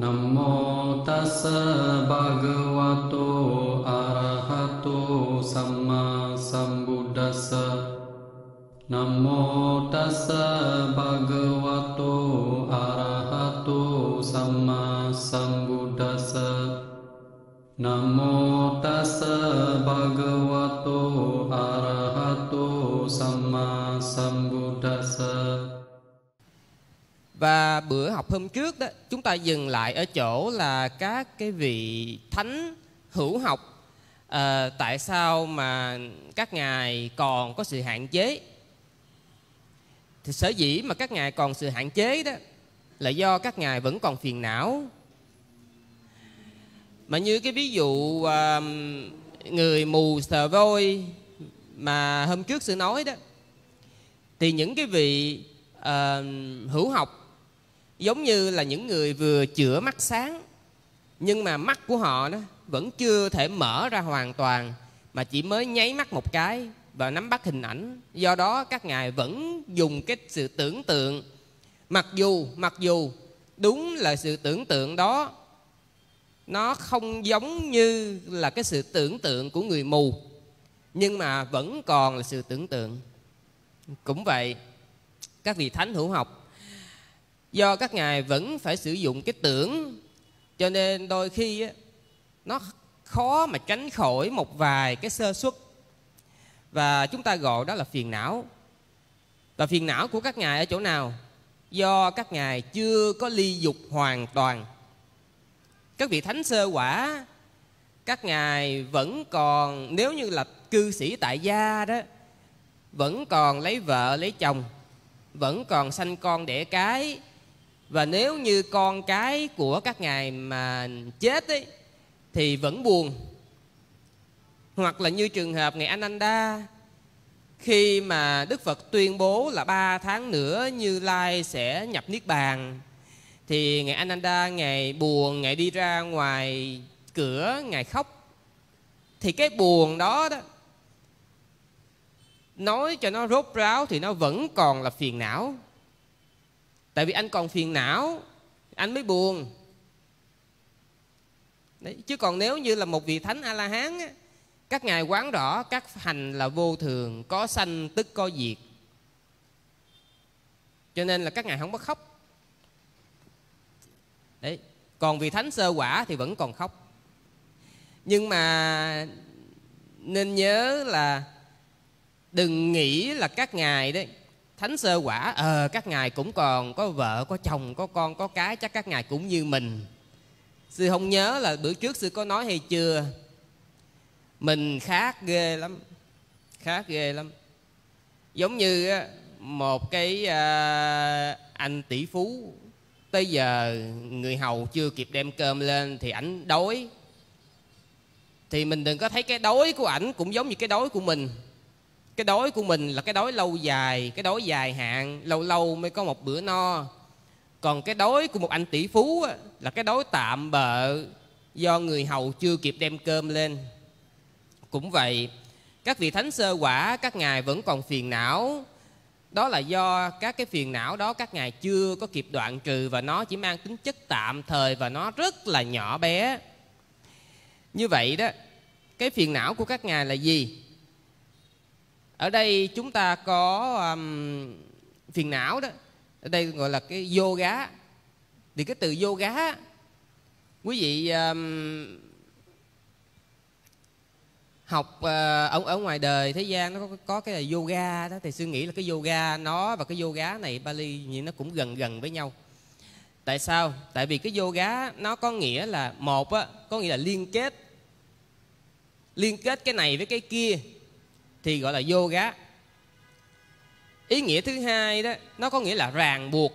නම්මෝතස භගවතෝ අරහතෝ සම්මා සම්බුඩ්ඩස නම්මෝටස භගවතෝ අරහතෝ සම්මා සම්බුඩ්ඩස නම්මෝටස භගවතෝ අරහතෝ සම්මා và bữa học hôm trước đó chúng ta dừng lại ở chỗ là các cái vị thánh hữu học à, tại sao mà các ngài còn có sự hạn chế thì sở dĩ mà các ngài còn sự hạn chế đó là do các ngài vẫn còn phiền não mà như cái ví dụ à, người mù sờ voi mà hôm trước sư nói đó thì những cái vị uh, hữu học giống như là những người vừa chữa mắt sáng nhưng mà mắt của họ đó vẫn chưa thể mở ra hoàn toàn mà chỉ mới nháy mắt một cái và nắm bắt hình ảnh do đó các ngài vẫn dùng cái sự tưởng tượng mặc dù mặc dù đúng là sự tưởng tượng đó nó không giống như là cái sự tưởng tượng của người mù nhưng mà vẫn còn là sự tưởng tượng cũng vậy các vị thánh hữu học do các ngài vẫn phải sử dụng cái tưởng cho nên đôi khi nó khó mà tránh khỏi một vài cái sơ suất và chúng ta gọi đó là phiền não và phiền não của các ngài ở chỗ nào do các ngài chưa có ly dục hoàn toàn các vị thánh sơ quả các ngài vẫn còn nếu như là cư sĩ tại gia đó vẫn còn lấy vợ lấy chồng vẫn còn sanh con đẻ cái và nếu như con cái của các ngài mà chết ấy, thì vẫn buồn hoặc là như trường hợp ngài ananda khi mà đức phật tuyên bố là ba tháng nữa như lai sẽ nhập niết bàn thì ngài ananda ngài buồn ngài đi ra ngoài cửa ngài khóc thì cái buồn đó đó nói cho nó rốt ráo thì nó vẫn còn là phiền não tại vì anh còn phiền não anh mới buồn Đấy. chứ còn nếu như là một vị thánh a la hán á, các ngài quán rõ các hành là vô thường có sanh tức có diệt cho nên là các ngài không có khóc đấy còn vị thánh sơ quả thì vẫn còn khóc nhưng mà nên nhớ là đừng nghĩ là các ngài đấy thánh sơ quả ờ các ngài cũng còn có vợ có chồng có con có cái chắc các ngài cũng như mình sư không nhớ là bữa trước sư có nói hay chưa mình khác ghê lắm khác ghê lắm giống như một cái à, anh tỷ phú tới giờ người hầu chưa kịp đem cơm lên thì ảnh đói thì mình đừng có thấy cái đói của ảnh cũng giống như cái đói của mình cái đói của mình là cái đói lâu dài cái đói dài hạn lâu lâu mới có một bữa no còn cái đói của một anh tỷ phú là cái đói tạm bợ do người hầu chưa kịp đem cơm lên cũng vậy các vị thánh sơ quả các ngài vẫn còn phiền não đó là do các cái phiền não đó các ngài chưa có kịp đoạn trừ và nó chỉ mang tính chất tạm thời và nó rất là nhỏ bé như vậy đó cái phiền não của các ngài là gì ở đây chúng ta có um, phiền não đó ở đây gọi là cái yoga thì cái từ yoga quý vị um, học uh, ở ở ngoài đời thế gian nó có, có cái là yoga đó thì suy nghĩ là cái yoga nó và cái yoga này Bali như nó cũng gần gần với nhau tại sao tại vì cái yoga nó có nghĩa là một á, có nghĩa là liên kết liên kết cái này với cái kia thì gọi là yoga ý nghĩa thứ hai đó nó có nghĩa là ràng buộc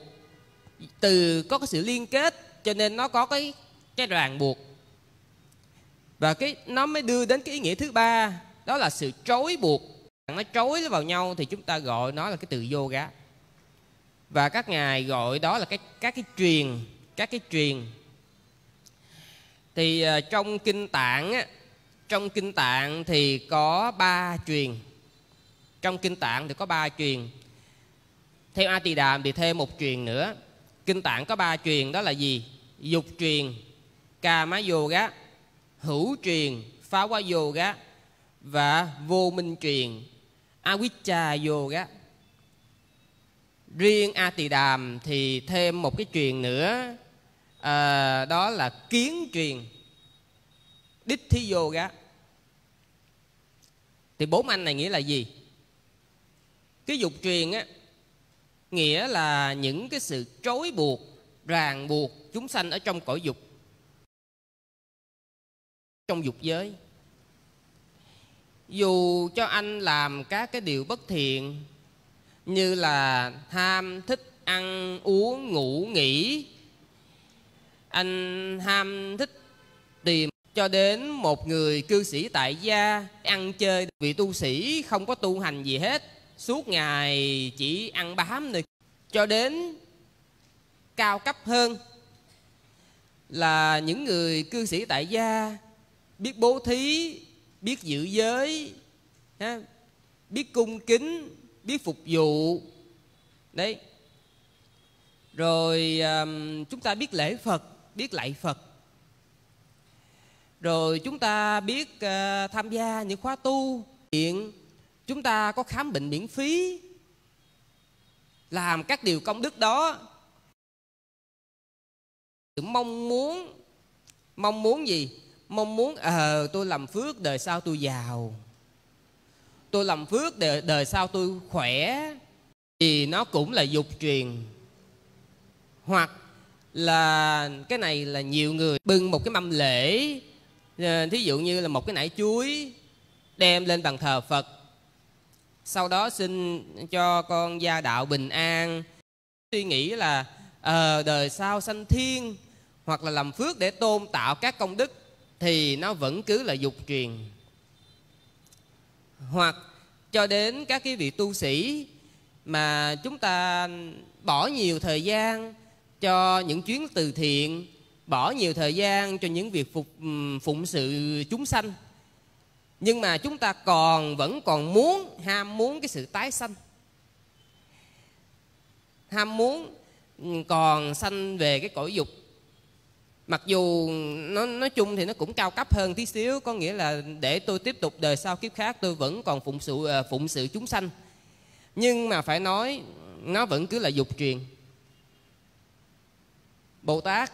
từ có cái sự liên kết cho nên nó có cái cái ràng buộc và cái nó mới đưa đến cái ý nghĩa thứ ba đó là sự trói buộc nó trói nó vào nhau thì chúng ta gọi nó là cái từ yoga và các ngài gọi đó là cái các cái truyền các cái truyền thì uh, trong kinh tạng á, trong kinh tạng thì có ba truyền trong kinh tạng thì có ba truyền theo a tỳ đàm thì thêm một truyền nữa kinh tạng có ba truyền đó là gì dục truyền ca má yoga hữu truyền phá quá yoga và vô minh truyền avicca yoga riêng a tỳ đàm thì thêm một cái truyền nữa à, đó là kiến truyền đích thí yoga thì bốn anh này nghĩa là gì cái dục truyền á nghĩa là những cái sự trói buộc ràng buộc chúng sanh ở trong cõi dục trong dục giới dù cho anh làm các cái điều bất thiện như là tham thích ăn uống ngủ nghỉ anh ham thích cho đến một người cư sĩ tại gia ăn chơi vị tu sĩ không có tu hành gì hết suốt ngày chỉ ăn bám này cho đến cao cấp hơn là những người cư sĩ tại gia biết bố thí biết giữ giới biết cung kính biết phục vụ đấy rồi chúng ta biết lễ phật biết lạy phật rồi chúng ta biết uh, tham gia những khóa tu hiện chúng ta có khám bệnh miễn phí làm các điều công đức đó mong muốn mong muốn gì mong muốn ờ uh, tôi làm phước đời sau tôi giàu tôi làm phước đời, đời sau tôi khỏe thì nó cũng là dục truyền hoặc là cái này là nhiều người bưng một cái mâm lễ Ờ, thí dụ như là một cái nải chuối đem lên bàn thờ phật sau đó xin cho con gia đạo bình an suy nghĩ là à, đời sau sanh thiên hoặc là làm phước để tôn tạo các công đức thì nó vẫn cứ là dục truyền hoặc cho đến các cái vị tu sĩ mà chúng ta bỏ nhiều thời gian cho những chuyến từ thiện bỏ nhiều thời gian cho những việc phục ừ, phụng sự chúng sanh nhưng mà chúng ta còn vẫn còn muốn ham muốn cái sự tái sanh ham muốn ừ, còn sanh về cái cõi dục mặc dù nó nói chung thì nó cũng cao cấp hơn tí xíu có nghĩa là để tôi tiếp tục đời sau kiếp khác tôi vẫn còn phụng sự ờ, phụng sự chúng sanh nhưng mà phải nói nó vẫn cứ là dục truyền bồ tát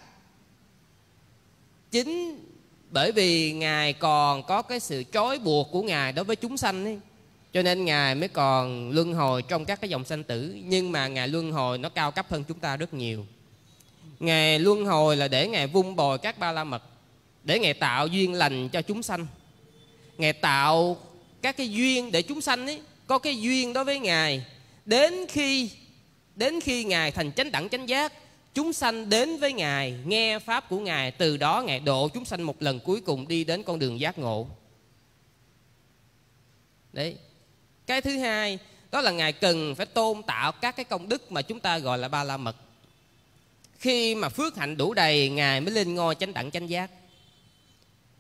chính bởi vì ngài còn có cái sự trói buộc của ngài đối với chúng sanh ấy cho nên ngài mới còn luân hồi trong các cái dòng sanh tử nhưng mà ngài luân hồi nó cao cấp hơn chúng ta rất nhiều ngài luân hồi là để ngài vung bồi các ba la mật để ngài tạo duyên lành cho chúng sanh ngài tạo các cái duyên để chúng sanh ấy có cái duyên đối với ngài đến khi đến khi ngài thành chánh đẳng chánh giác chúng sanh đến với Ngài, nghe Pháp của Ngài, từ đó Ngài độ chúng sanh một lần cuối cùng đi đến con đường giác ngộ. Đấy. Cái thứ hai, đó là Ngài cần phải tôn tạo các cái công đức mà chúng ta gọi là ba la mật. Khi mà phước hạnh đủ đầy, Ngài mới lên ngôi chánh đẳng chánh giác.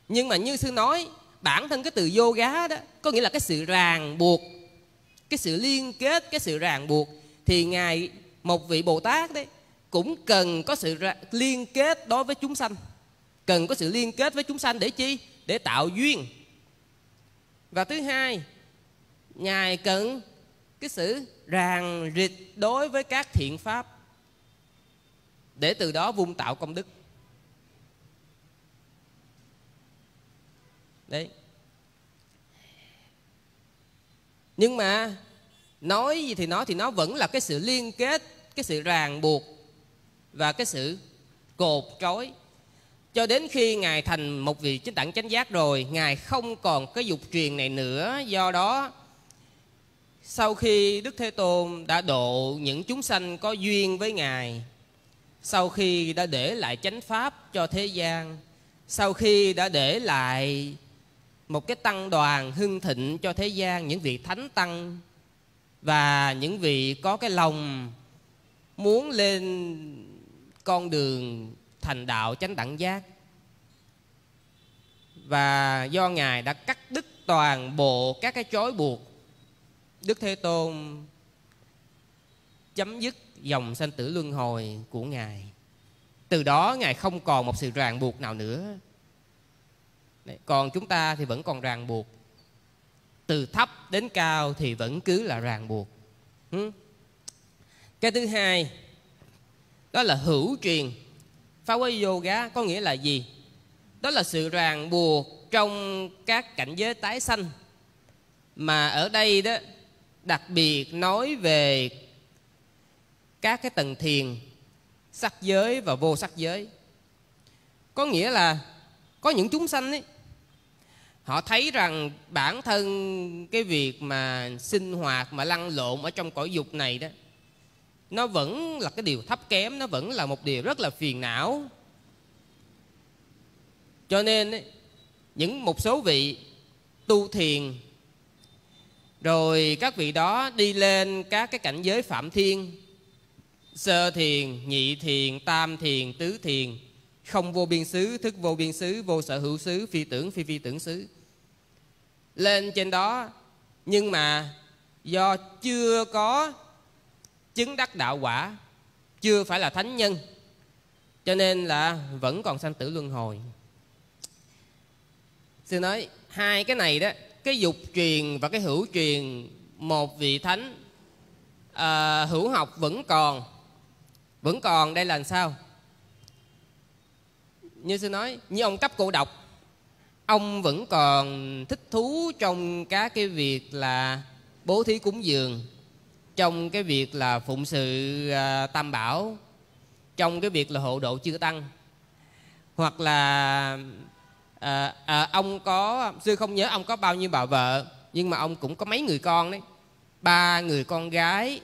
Nhưng mà như sư nói, bản thân cái từ vô yoga đó, có nghĩa là cái sự ràng buộc, cái sự liên kết, cái sự ràng buộc, thì Ngài, một vị Bồ Tát đấy, cũng cần có sự liên kết đối với chúng sanh cần có sự liên kết với chúng sanh để chi để tạo duyên và thứ hai ngài cần cái sự ràng rịt đối với các thiện pháp để từ đó vun tạo công đức đấy nhưng mà nói gì thì nói thì nó vẫn là cái sự liên kết cái sự ràng buộc và cái sự cột trói cho đến khi ngài thành một vị chính đẳng chánh giác rồi ngài không còn cái dục truyền này nữa do đó sau khi đức thế tôn đã độ những chúng sanh có duyên với ngài sau khi đã để lại chánh pháp cho thế gian sau khi đã để lại một cái tăng đoàn hưng thịnh cho thế gian những vị thánh tăng và những vị có cái lòng muốn lên con đường thành đạo chánh đẳng giác và do ngài đã cắt đứt toàn bộ các cái chối buộc đức thế tôn chấm dứt dòng sanh tử luân hồi của ngài từ đó ngài không còn một sự ràng buộc nào nữa Đấy, còn chúng ta thì vẫn còn ràng buộc từ thấp đến cao thì vẫn cứ là ràng buộc cái thứ hai đó là hữu truyền Power Yoga có nghĩa là gì? Đó là sự ràng buộc trong các cảnh giới tái sanh Mà ở đây đó đặc biệt nói về các cái tầng thiền sắc giới và vô sắc giới Có nghĩa là có những chúng sanh ấy Họ thấy rằng bản thân cái việc mà sinh hoạt mà lăn lộn ở trong cõi dục này đó nó vẫn là cái điều thấp kém nó vẫn là một điều rất là phiền não cho nên những một số vị tu thiền rồi các vị đó đi lên các cái cảnh giới phạm thiên sơ thiền nhị thiền tam thiền tứ thiền không vô biên xứ thức vô biên xứ vô sở hữu xứ phi tưởng phi phi tưởng xứ lên trên đó nhưng mà do chưa có chứng đắc đạo quả chưa phải là thánh nhân cho nên là vẫn còn sanh tử luân hồi sư nói hai cái này đó cái dục truyền và cái hữu truyền một vị thánh à, hữu học vẫn còn vẫn còn đây là làm sao như sư nói như ông cấp cổ độc ông vẫn còn thích thú trong các cái việc là bố thí cúng dường trong cái việc là phụng sự à, tam bảo trong cái việc là hộ độ chư tăng hoặc là à, à, ông có sư không nhớ ông có bao nhiêu bà vợ nhưng mà ông cũng có mấy người con đấy ba người con gái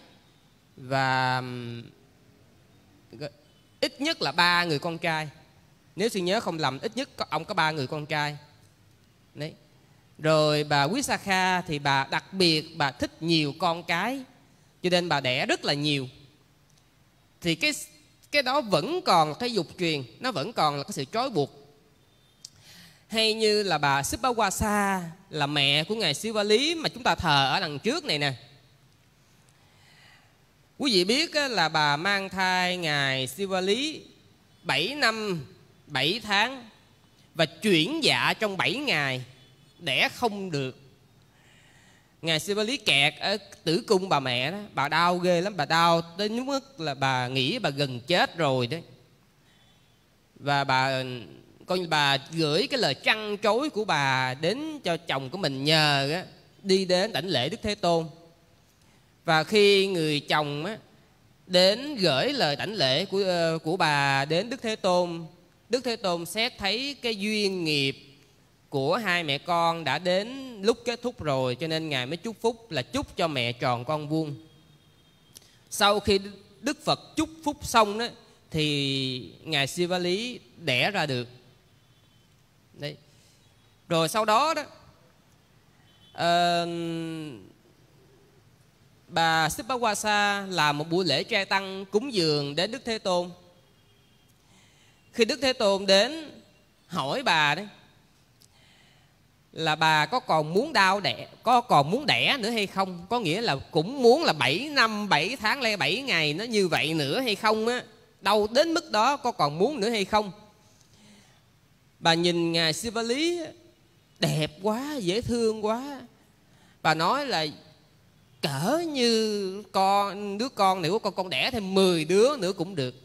và ít nhất là ba người con trai nếu sư nhớ không lầm ít nhất có ông có ba người con trai đấy rồi bà quý sa kha thì bà đặc biệt bà thích nhiều con cái cho nên bà đẻ rất là nhiều thì cái cái đó vẫn còn cái dục truyền nó vẫn còn là cái sự trói buộc hay như là bà Sipawasa là mẹ của ngài Siva Lý mà chúng ta thờ ở đằng trước này nè quý vị biết là bà mang thai ngài Siva Lý 7 năm 7 tháng và chuyển dạ trong 7 ngày đẻ không được ngài Sivali kẹt ở tử cung bà mẹ đó bà đau ghê lắm bà đau tới mức là bà nghĩ bà gần chết rồi đấy và bà coi bà gửi cái lời trăn trối của bà đến cho chồng của mình nhờ đó, đi đến đảnh lễ Đức Thế Tôn và khi người chồng á, đến gửi lời đảnh lễ của ờ, của bà đến Đức Thế Tôn Đức Thế Tôn xét thấy cái duyên nghiệp của hai mẹ con đã đến lúc kết thúc rồi cho nên ngài mới chúc phúc là chúc cho mẹ tròn con vuông sau khi đức phật chúc phúc xong đó thì ngài siva lý đẻ ra được đấy rồi sau đó đó uh, bà Sipawasa làm một buổi lễ trai tăng cúng dường đến Đức Thế Tôn. Khi Đức Thế Tôn đến hỏi bà đấy, là bà có còn muốn đau đẻ có còn muốn đẻ nữa hay không có nghĩa là cũng muốn là 7 năm 7 tháng lẻ 7 ngày nó như vậy nữa hay không á đau đến mức đó có còn muốn nữa hay không bà nhìn ngài Sivali đẹp quá dễ thương quá bà nói là cỡ như con đứa con nếu của con con đẻ thêm 10 đứa nữa cũng được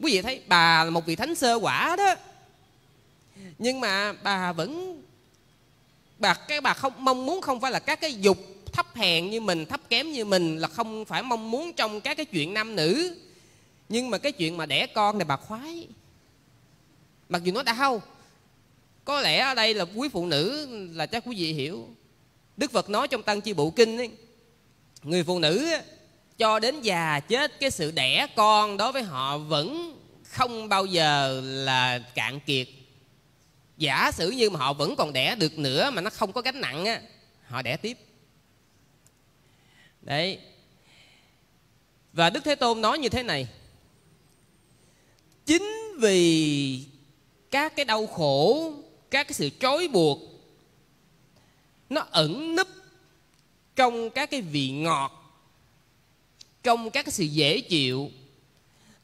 quý vị thấy bà là một vị thánh sơ quả đó nhưng mà bà vẫn bà cái bà không mong muốn không phải là các cái dục thấp hèn như mình thấp kém như mình là không phải mong muốn trong các cái chuyện nam nữ nhưng mà cái chuyện mà đẻ con này bà khoái mặc dù nó đau có lẽ ở đây là quý phụ nữ là chắc quý vị hiểu đức phật nói trong tăng chi bộ kinh ấy, người phụ nữ cho đến già chết cái sự đẻ con đối với họ vẫn không bao giờ là cạn kiệt giả sử như mà họ vẫn còn đẻ được nữa mà nó không có gánh nặng á họ đẻ tiếp đấy và đức thế tôn nói như thế này chính vì các cái đau khổ các cái sự trói buộc nó ẩn nấp trong các cái vị ngọt trong các cái sự dễ chịu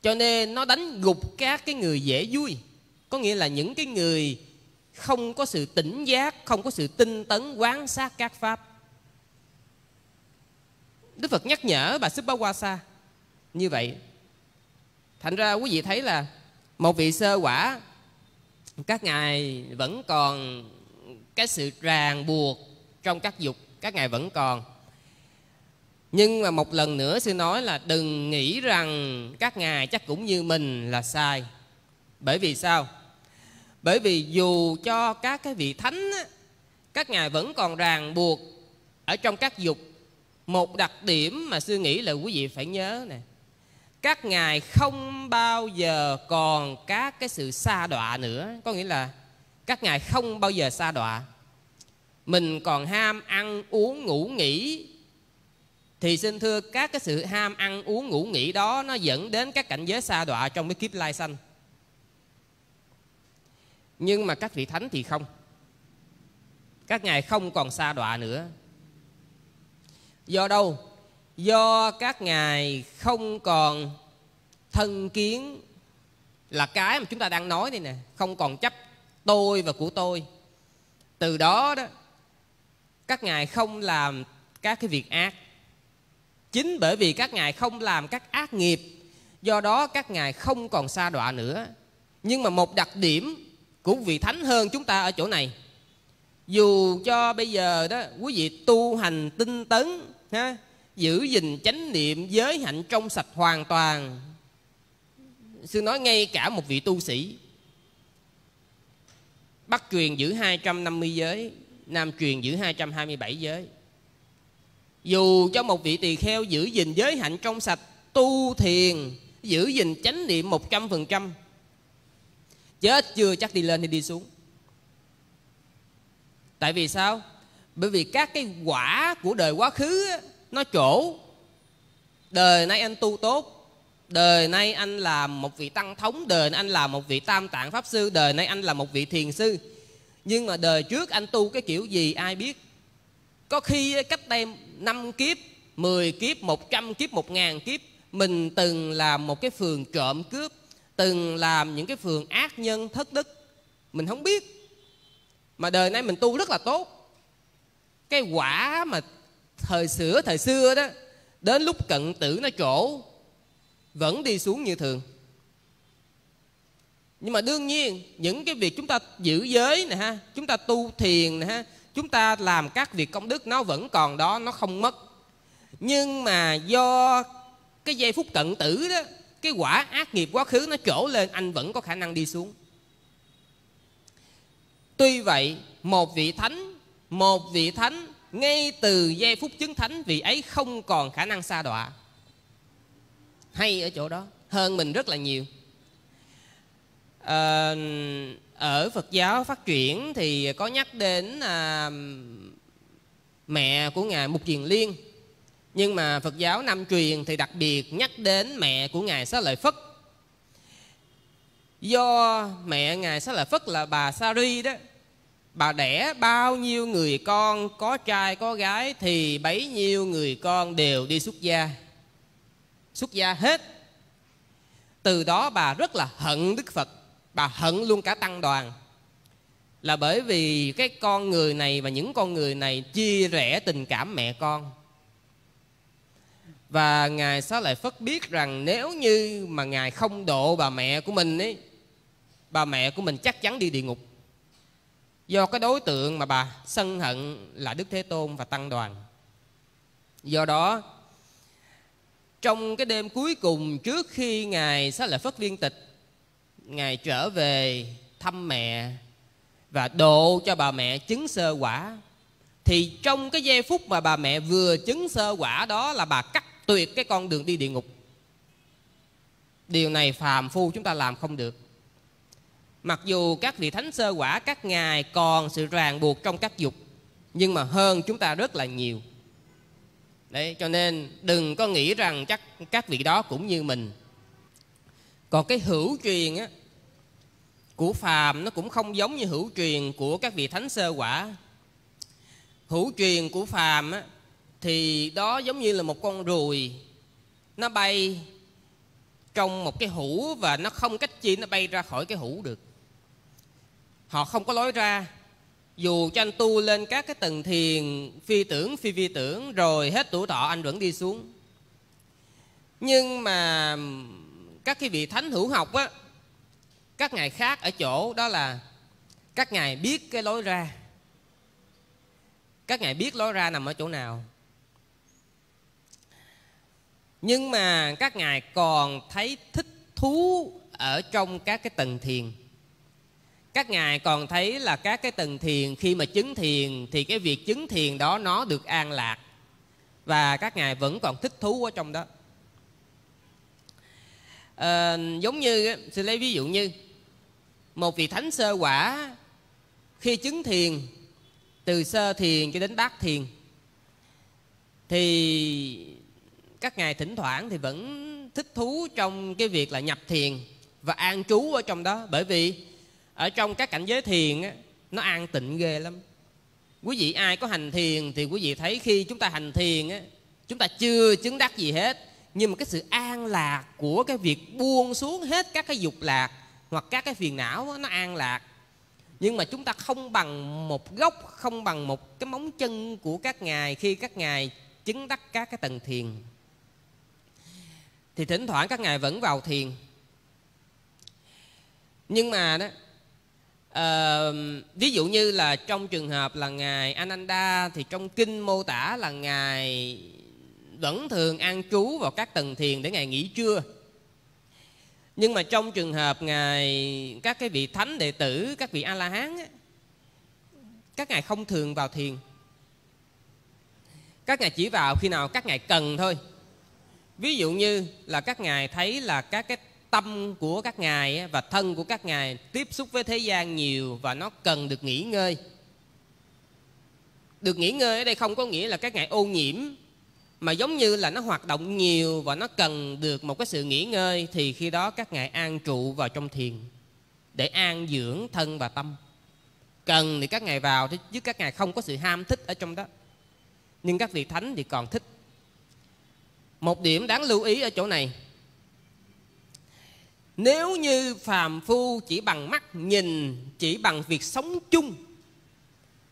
cho nên nó đánh gục các cái người dễ vui có nghĩa là những cái người không có sự tỉnh giác không có sự tinh tấn quán sát các pháp đức phật nhắc nhở bà Sipawasa như vậy thành ra quý vị thấy là một vị sơ quả các ngài vẫn còn cái sự ràng buộc trong các dục các ngài vẫn còn nhưng mà một lần nữa sư nói là đừng nghĩ rằng các ngài chắc cũng như mình là sai bởi vì sao bởi vì dù cho các cái vị thánh các ngài vẫn còn ràng buộc ở trong các dục một đặc điểm mà sư nghĩ là quý vị phải nhớ nè các ngài không bao giờ còn các cái sự xa đọa nữa có nghĩa là các ngài không bao giờ xa đọa mình còn ham ăn uống ngủ nghỉ thì xin thưa các cái sự ham ăn uống ngủ nghỉ đó nó dẫn đến các cảnh giới xa đọa trong cái kiếp lai sanh nhưng mà các vị thánh thì không các ngài không còn xa đọa nữa do đâu do các ngài không còn thân kiến là cái mà chúng ta đang nói đây nè không còn chấp tôi và của tôi từ đó đó các ngài không làm các cái việc ác chính bởi vì các ngài không làm các ác nghiệp do đó các ngài không còn xa đọa nữa nhưng mà một đặc điểm cũng vị thánh hơn chúng ta ở chỗ này dù cho bây giờ đó quý vị tu hành tinh tấn ha, giữ gìn chánh niệm giới hạnh trong sạch hoàn toàn sư nói ngay cả một vị tu sĩ Bắc truyền giữ 250 giới Nam truyền giữ 227 giới Dù cho một vị tỳ kheo giữ gìn giới hạnh trong sạch Tu thiền Giữ gìn chánh niệm 100% chết chưa chắc đi lên hay đi xuống tại vì sao bởi vì các cái quả của đời quá khứ nó trổ đời nay anh tu tốt đời nay anh là một vị tăng thống đời nay anh là một vị tam tạng pháp sư đời nay anh là một vị thiền sư nhưng mà đời trước anh tu cái kiểu gì ai biết có khi cách đây năm kiếp 10 kiếp 100 kiếp 1 ngàn kiếp mình từng là một cái phường trộm cướp từng làm những cái phường ác nhân thất đức mình không biết mà đời nay mình tu rất là tốt cái quả mà thời sửa thời xưa đó đến lúc cận tử nó chỗ vẫn đi xuống như thường nhưng mà đương nhiên những cái việc chúng ta giữ giới nè ha chúng ta tu thiền nè ha chúng ta làm các việc công đức nó vẫn còn đó nó không mất nhưng mà do cái giây phút cận tử đó cái quả ác nghiệp quá khứ nó trổ lên anh vẫn có khả năng đi xuống tuy vậy một vị thánh một vị thánh ngay từ giây phút chứng thánh vị ấy không còn khả năng xa đọa hay ở chỗ đó hơn mình rất là nhiều à, ở phật giáo phát triển thì có nhắc đến à, mẹ của ngài mục kiền liên nhưng mà Phật giáo Nam truyền thì đặc biệt nhắc đến mẹ của ngài Xá Lợi Phất do mẹ ngài Xá Lợi Phất là bà Sari đó bà đẻ bao nhiêu người con có trai có gái thì bấy nhiêu người con đều đi xuất gia xuất gia hết từ đó bà rất là hận đức phật bà hận luôn cả tăng đoàn là bởi vì cái con người này và những con người này chia rẽ tình cảm mẹ con và ngài xá lợi phất biết rằng nếu như mà ngài không độ bà mẹ của mình ấy bà mẹ của mình chắc chắn đi địa ngục do cái đối tượng mà bà sân hận là đức thế tôn và tăng đoàn do đó trong cái đêm cuối cùng trước khi ngài xá lợi phất viên tịch ngài trở về thăm mẹ và độ cho bà mẹ chứng sơ quả thì trong cái giây phút mà bà mẹ vừa chứng sơ quả đó là bà cắt tuyệt cái con đường đi địa ngục điều này phàm phu chúng ta làm không được mặc dù các vị thánh sơ quả các ngài còn sự ràng buộc trong các dục nhưng mà hơn chúng ta rất là nhiều đấy cho nên đừng có nghĩ rằng chắc các vị đó cũng như mình còn cái hữu truyền á của phàm nó cũng không giống như hữu truyền của các vị thánh sơ quả hữu truyền của phàm á thì đó giống như là một con ruồi nó bay trong một cái hũ và nó không cách chi nó bay ra khỏi cái hũ được họ không có lối ra dù cho anh tu lên các cái tầng thiền phi tưởng phi vi tưởng rồi hết tuổi thọ anh vẫn đi xuống nhưng mà các cái vị thánh hữu học á các ngài khác ở chỗ đó là các ngài biết cái lối ra các ngài biết lối ra nằm ở chỗ nào nhưng mà các ngài còn thấy thích thú ở trong các cái tầng thiền các ngài còn thấy là các cái tầng thiền khi mà chứng thiền thì cái việc chứng thiền đó nó được an lạc và các ngài vẫn còn thích thú ở trong đó à, giống như xin lấy ví dụ như một vị thánh sơ quả khi chứng thiền từ sơ thiền cho đến bát thiền thì các ngài thỉnh thoảng thì vẫn thích thú trong cái việc là nhập thiền và an trú ở trong đó bởi vì ở trong các cảnh giới thiền á, nó an tịnh ghê lắm quý vị ai có hành thiền thì quý vị thấy khi chúng ta hành thiền á, chúng ta chưa chứng đắc gì hết nhưng mà cái sự an lạc của cái việc buông xuống hết các cái dục lạc hoặc các cái phiền não á, nó an lạc nhưng mà chúng ta không bằng một gốc không bằng một cái móng chân của các ngài khi các ngài chứng đắc các cái tầng thiền thì thỉnh thoảng các ngài vẫn vào thiền nhưng mà đó uh, ví dụ như là trong trường hợp là ngài Ananda thì trong kinh mô tả là ngài vẫn thường an trú vào các tầng thiền để ngài nghỉ trưa nhưng mà trong trường hợp ngài các cái vị thánh đệ tử các vị a la hán á, các ngài không thường vào thiền các ngài chỉ vào khi nào các ngài cần thôi ví dụ như là các ngài thấy là các cái tâm của các ngài và thân của các ngài tiếp xúc với thế gian nhiều và nó cần được nghỉ ngơi được nghỉ ngơi ở đây không có nghĩa là các ngài ô nhiễm mà giống như là nó hoạt động nhiều và nó cần được một cái sự nghỉ ngơi thì khi đó các ngài an trụ vào trong thiền để an dưỡng thân và tâm cần thì các ngài vào chứ các ngài không có sự ham thích ở trong đó nhưng các vị thánh thì còn thích một điểm đáng lưu ý ở chỗ này nếu như phàm phu chỉ bằng mắt nhìn chỉ bằng việc sống chung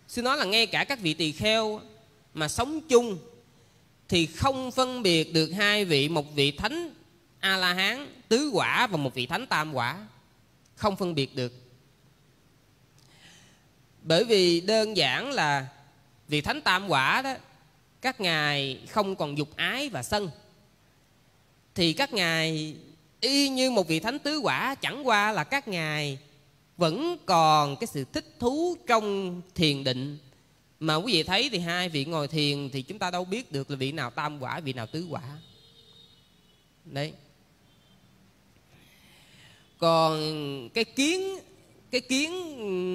xin nói là ngay cả các vị tỳ kheo mà sống chung thì không phân biệt được hai vị một vị thánh a la hán tứ quả và một vị thánh tam quả không phân biệt được bởi vì đơn giản là vị thánh tam quả đó các ngài không còn dục ái và sân thì các ngài y như một vị thánh tứ quả chẳng qua là các ngài vẫn còn cái sự thích thú trong thiền định mà quý vị thấy thì hai vị ngồi thiền thì chúng ta đâu biết được là vị nào tam quả vị nào tứ quả đấy còn cái kiến cái kiến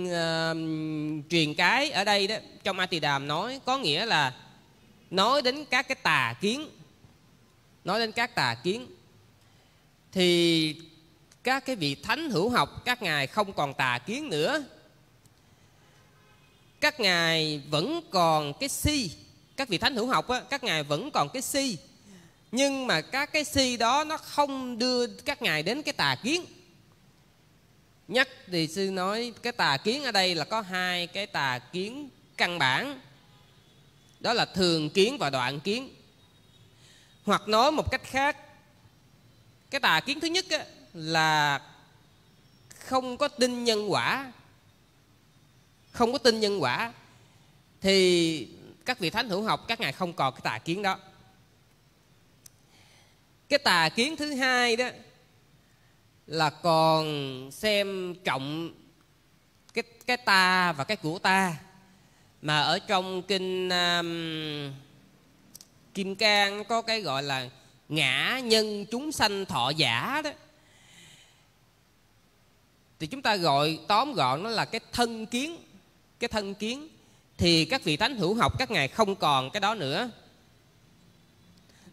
uh, truyền cái ở đây đó trong a tỳ đàm nói có nghĩa là nói đến các cái tà kiến nói đến các tà kiến thì các cái vị thánh hữu học các ngài không còn tà kiến nữa các ngài vẫn còn cái si các vị thánh hữu học á, các ngài vẫn còn cái si nhưng mà các cái si đó nó không đưa các ngài đến cái tà kiến Nhất thì sư nói cái tà kiến ở đây là có hai cái tà kiến căn bản đó là thường kiến và đoạn kiến hoặc nói một cách khác cái tà kiến thứ nhất là không có tin nhân quả không có tin nhân quả thì các vị thánh hữu học các ngài không còn cái tà kiến đó cái tà kiến thứ hai đó là còn xem trọng cái cái ta và cái của ta mà ở trong kinh um, kim cang có cái gọi là ngã nhân chúng sanh thọ giả đó thì chúng ta gọi tóm gọn nó là cái thân kiến cái thân kiến thì các vị thánh hữu học các ngài không còn cái đó nữa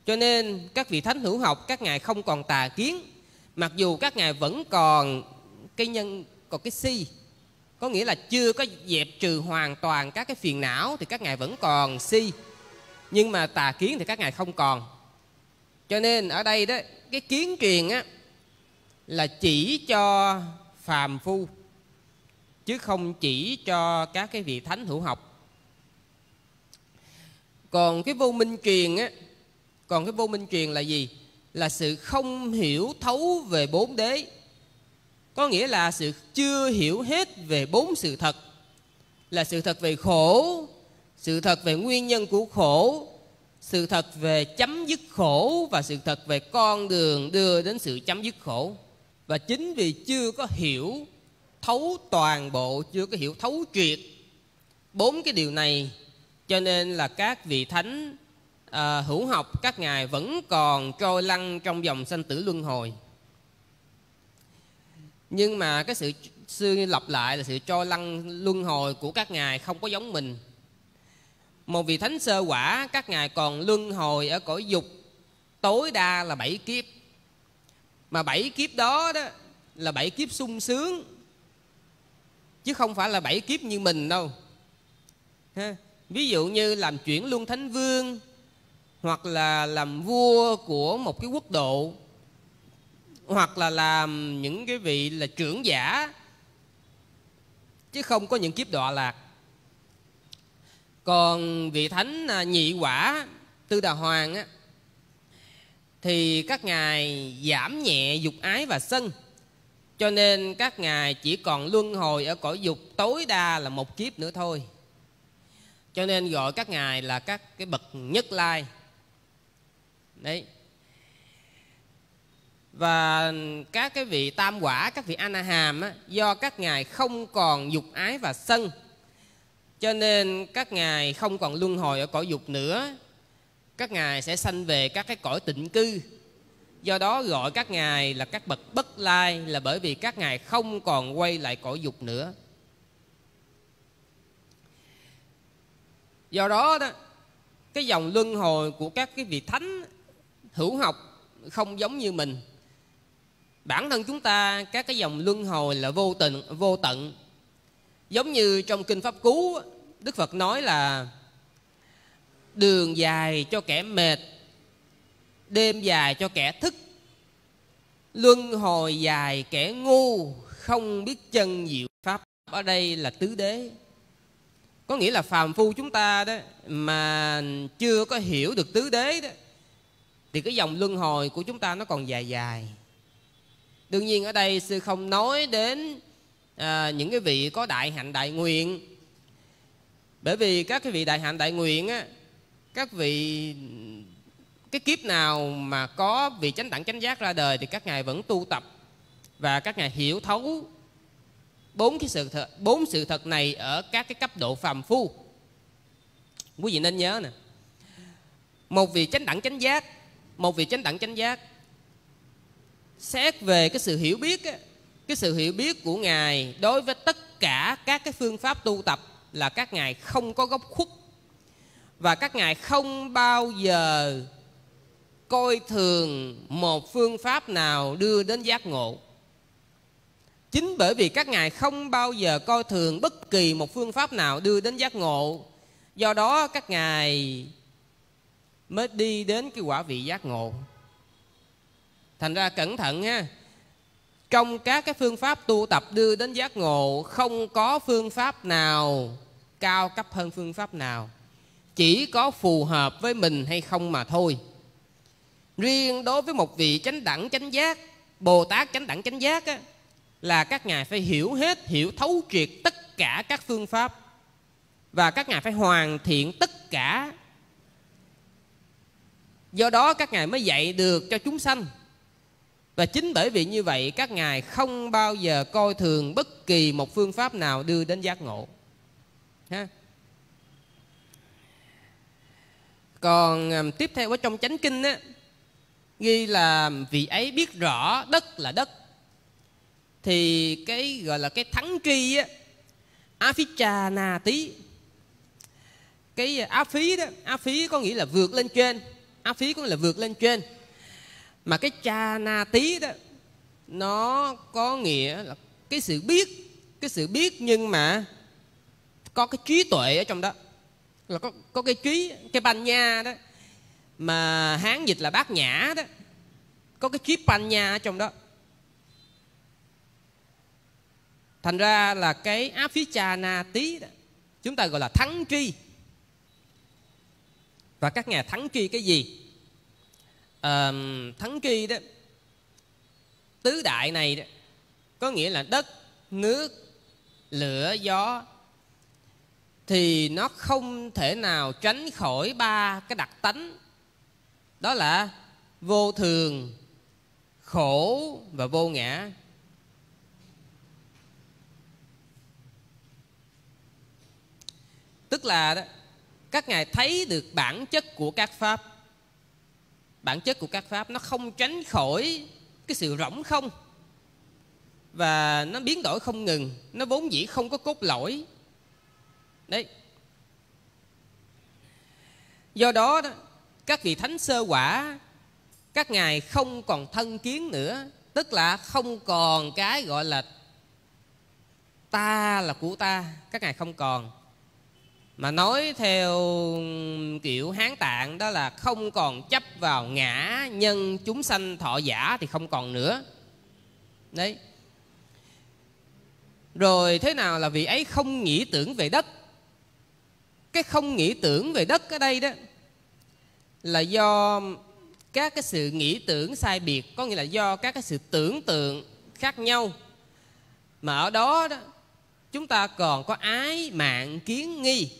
cho nên các vị thánh hữu học các ngài không còn tà kiến mặc dù các ngài vẫn còn cái nhân còn cái si có nghĩa là chưa có dẹp trừ hoàn toàn các cái phiền não thì các ngài vẫn còn si nhưng mà tà kiến thì các ngài không còn cho nên ở đây đó cái kiến truyền á là chỉ cho phàm phu chứ không chỉ cho các cái vị thánh hữu học còn cái vô minh truyền á còn cái vô minh truyền là gì là sự không hiểu thấu về bốn đế có nghĩa là sự chưa hiểu hết về bốn sự thật là sự thật về khổ sự thật về nguyên nhân của khổ sự thật về chấm dứt khổ và sự thật về con đường đưa đến sự chấm dứt khổ và chính vì chưa có hiểu thấu toàn bộ chưa có hiểu thấu triệt bốn cái điều này cho nên là các vị thánh à, hữu học các ngài vẫn còn trôi lăn trong dòng sanh tử luân hồi nhưng mà cái sự sư lặp lại là sự cho lăn luân hồi của các ngài không có giống mình một vị thánh sơ quả các ngài còn luân hồi ở cõi dục tối đa là bảy kiếp mà bảy kiếp đó đó là bảy kiếp sung sướng chứ không phải là bảy kiếp như mình đâu ha? ví dụ như làm chuyển luân thánh vương hoặc là làm vua của một cái quốc độ hoặc là làm những cái vị là trưởng giả chứ không có những kiếp đọa lạc còn vị thánh à, nhị quả tư đà hoàng á, thì các ngài giảm nhẹ dục ái và sân cho nên các ngài chỉ còn luân hồi ở cõi dục tối đa là một kiếp nữa thôi cho nên gọi các ngài là các cái bậc nhất lai đấy và các cái vị tam quả các vị anaham á, do các ngài không còn dục ái và sân cho nên các ngài không còn luân hồi ở cõi dục nữa các ngài sẽ sanh về các cái cõi tịnh cư do đó gọi các ngài là các bậc bất lai là bởi vì các ngài không còn quay lại cõi dục nữa do đó đó cái dòng luân hồi của các cái vị thánh hữu học không giống như mình bản thân chúng ta các cái dòng luân hồi là vô tận vô tận giống như trong kinh pháp cú đức phật nói là đường dài cho kẻ mệt đêm dài cho kẻ thức luân hồi dài kẻ ngu không biết chân diệu pháp ở đây là tứ đế có nghĩa là phàm phu chúng ta đó mà chưa có hiểu được tứ đế đó thì cái dòng luân hồi của chúng ta nó còn dài dài đương nhiên ở đây sư không nói đến à, những cái vị có đại hạnh đại nguyện bởi vì các cái vị đại hạnh đại nguyện á các vị cái kiếp nào mà có vị chánh đẳng chánh giác ra đời thì các ngài vẫn tu tập và các ngài hiểu thấu bốn cái sự thật bốn sự thật này ở các cái cấp độ phàm phu quý vị nên nhớ nè một vị chánh đẳng chánh giác một vị chánh đẳng chánh giác xét về cái sự hiểu biết á, cái sự hiểu biết của ngài đối với tất cả các cái phương pháp tu tập là các ngài không có gốc khuất và các ngài không bao giờ coi thường một phương pháp nào đưa đến giác ngộ chính bởi vì các ngài không bao giờ coi thường bất kỳ một phương pháp nào đưa đến giác ngộ do đó các ngài mới đi đến cái quả vị giác ngộ thành ra cẩn thận ha trong các cái phương pháp tu tập đưa đến giác ngộ không có phương pháp nào cao cấp hơn phương pháp nào chỉ có phù hợp với mình hay không mà thôi riêng đối với một vị chánh đẳng chánh giác bồ tát chánh đẳng chánh giác á, là các ngài phải hiểu hết hiểu thấu triệt tất cả các phương pháp và các ngài phải hoàn thiện tất cả do đó các ngài mới dạy được cho chúng sanh và chính bởi vì như vậy các ngài không bao giờ coi thường bất kỳ một phương pháp nào đưa đến giác ngộ. Ha? Còn tiếp theo ở trong chánh kinh á, ghi là vị ấy biết rõ đất là đất. Thì cái gọi là cái thắng tri á, na tí cái á phí đó á phí có nghĩa là vượt lên trên á phí có nghĩa là vượt lên trên mà cái cha na tí đó nó có nghĩa là cái sự biết cái sự biết nhưng mà có cái trí tuệ ở trong đó là có có cái trí cái ban nha đó mà hán dịch là bát nhã đó có cái trí ban nha ở trong đó thành ra là cái áp phía cha na tí đó chúng ta gọi là thắng tri và các nhà thắng tri cái gì thắng kỳ đó tứ đại này đó, có nghĩa là đất nước lửa gió thì nó không thể nào tránh khỏi ba cái đặc tánh đó là vô thường khổ và vô ngã tức là đó, các ngài thấy được bản chất của các pháp bản chất của các pháp nó không tránh khỏi cái sự rỗng không và nó biến đổi không ngừng nó vốn dĩ không có cốt lõi đấy do đó các vị thánh sơ quả các ngài không còn thân kiến nữa tức là không còn cái gọi là ta là của ta các ngài không còn mà nói theo kiểu hán tạng đó là không còn chấp vào ngã nhân chúng sanh thọ giả thì không còn nữa đấy rồi thế nào là vị ấy không nghĩ tưởng về đất cái không nghĩ tưởng về đất ở đây đó là do các cái sự nghĩ tưởng sai biệt có nghĩa là do các cái sự tưởng tượng khác nhau mà ở đó, đó chúng ta còn có ái mạng kiến nghi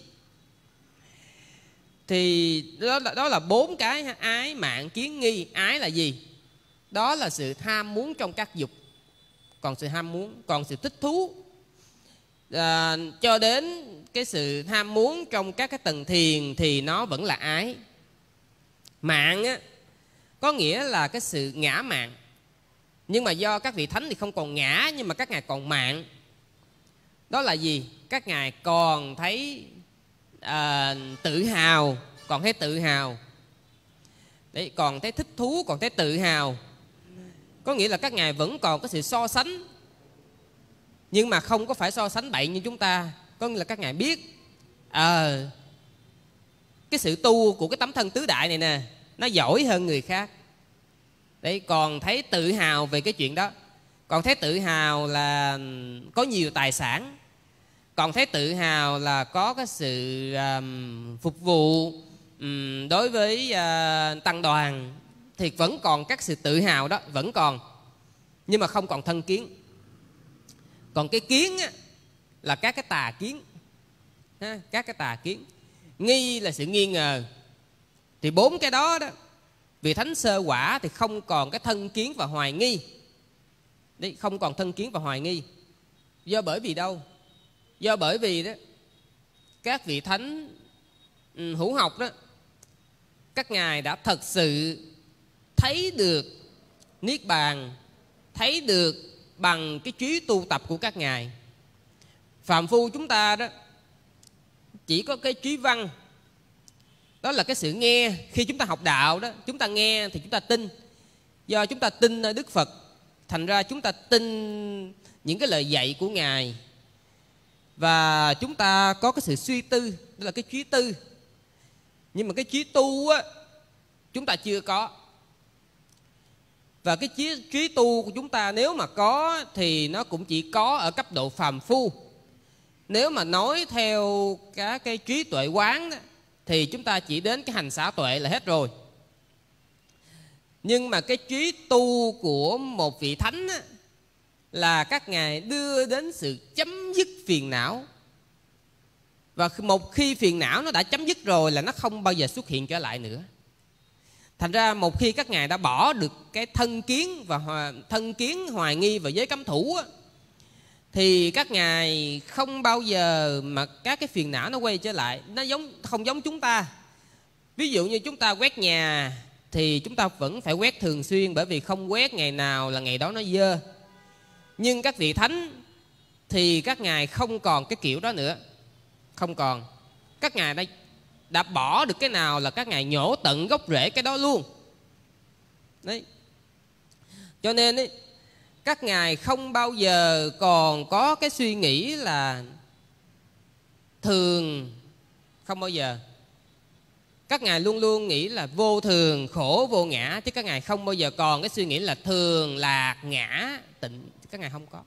thì đó là đó là bốn cái ái mạng kiến nghi ái là gì đó là sự tham muốn trong các dục còn sự ham muốn còn sự thích thú à, cho đến cái sự ham muốn trong các cái tầng thiền thì nó vẫn là ái mạng á có nghĩa là cái sự ngã mạng nhưng mà do các vị thánh thì không còn ngã nhưng mà các ngài còn mạng đó là gì các ngài còn thấy à, tự hào còn thấy tự hào đấy còn thấy thích thú còn thấy tự hào có nghĩa là các ngài vẫn còn có sự so sánh nhưng mà không có phải so sánh bậy như chúng ta có nghĩa là các ngài biết à, cái sự tu của cái tấm thân tứ đại này nè nó giỏi hơn người khác đấy còn thấy tự hào về cái chuyện đó còn thấy tự hào là có nhiều tài sản còn thấy tự hào là có cái sự um, phục vụ um, đối với uh, tăng đoàn thì vẫn còn các sự tự hào đó vẫn còn nhưng mà không còn thân kiến còn cái kiến á, là các cái tà kiến ha, các cái tà kiến nghi là sự nghi ngờ thì bốn cái đó đó vì thánh sơ quả thì không còn cái thân kiến và hoài nghi Đấy, không còn thân kiến và hoài nghi do bởi vì đâu do bởi vì đó các vị thánh ừ, hữu học đó các ngài đã thật sự thấy được niết bàn thấy được bằng cái trí tu tập của các ngài phạm phu chúng ta đó chỉ có cái trí văn đó là cái sự nghe khi chúng ta học đạo đó chúng ta nghe thì chúng ta tin do chúng ta tin đức phật thành ra chúng ta tin những cái lời dạy của ngài và chúng ta có cái sự suy tư đó là cái trí tư nhưng mà cái trí tu á chúng ta chưa có và cái trí, trí tu của chúng ta nếu mà có thì nó cũng chỉ có ở cấp độ phàm phu nếu mà nói theo các cái trí tuệ quán đó, thì chúng ta chỉ đến cái hành xã tuệ là hết rồi nhưng mà cái trí tu của một vị thánh á, là các ngài đưa đến sự chấm dứt phiền não và một khi phiền não nó đã chấm dứt rồi là nó không bao giờ xuất hiện trở lại nữa thành ra một khi các ngài đã bỏ được cái thân kiến và hòa, thân kiến hoài nghi và giới cấm thủ thì các ngài không bao giờ mà các cái phiền não nó quay trở lại nó giống không giống chúng ta ví dụ như chúng ta quét nhà thì chúng ta vẫn phải quét thường xuyên bởi vì không quét ngày nào là ngày đó nó dơ nhưng các vị thánh thì các ngài không còn cái kiểu đó nữa không còn các ngài đã đã bỏ được cái nào là các ngài nhổ tận gốc rễ cái đó luôn đấy cho nên ấy, các ngài không bao giờ còn có cái suy nghĩ là thường không bao giờ các ngài luôn luôn nghĩ là vô thường khổ vô ngã chứ các ngài không bao giờ còn cái suy nghĩ là thường lạc ngã tịnh các ngài không có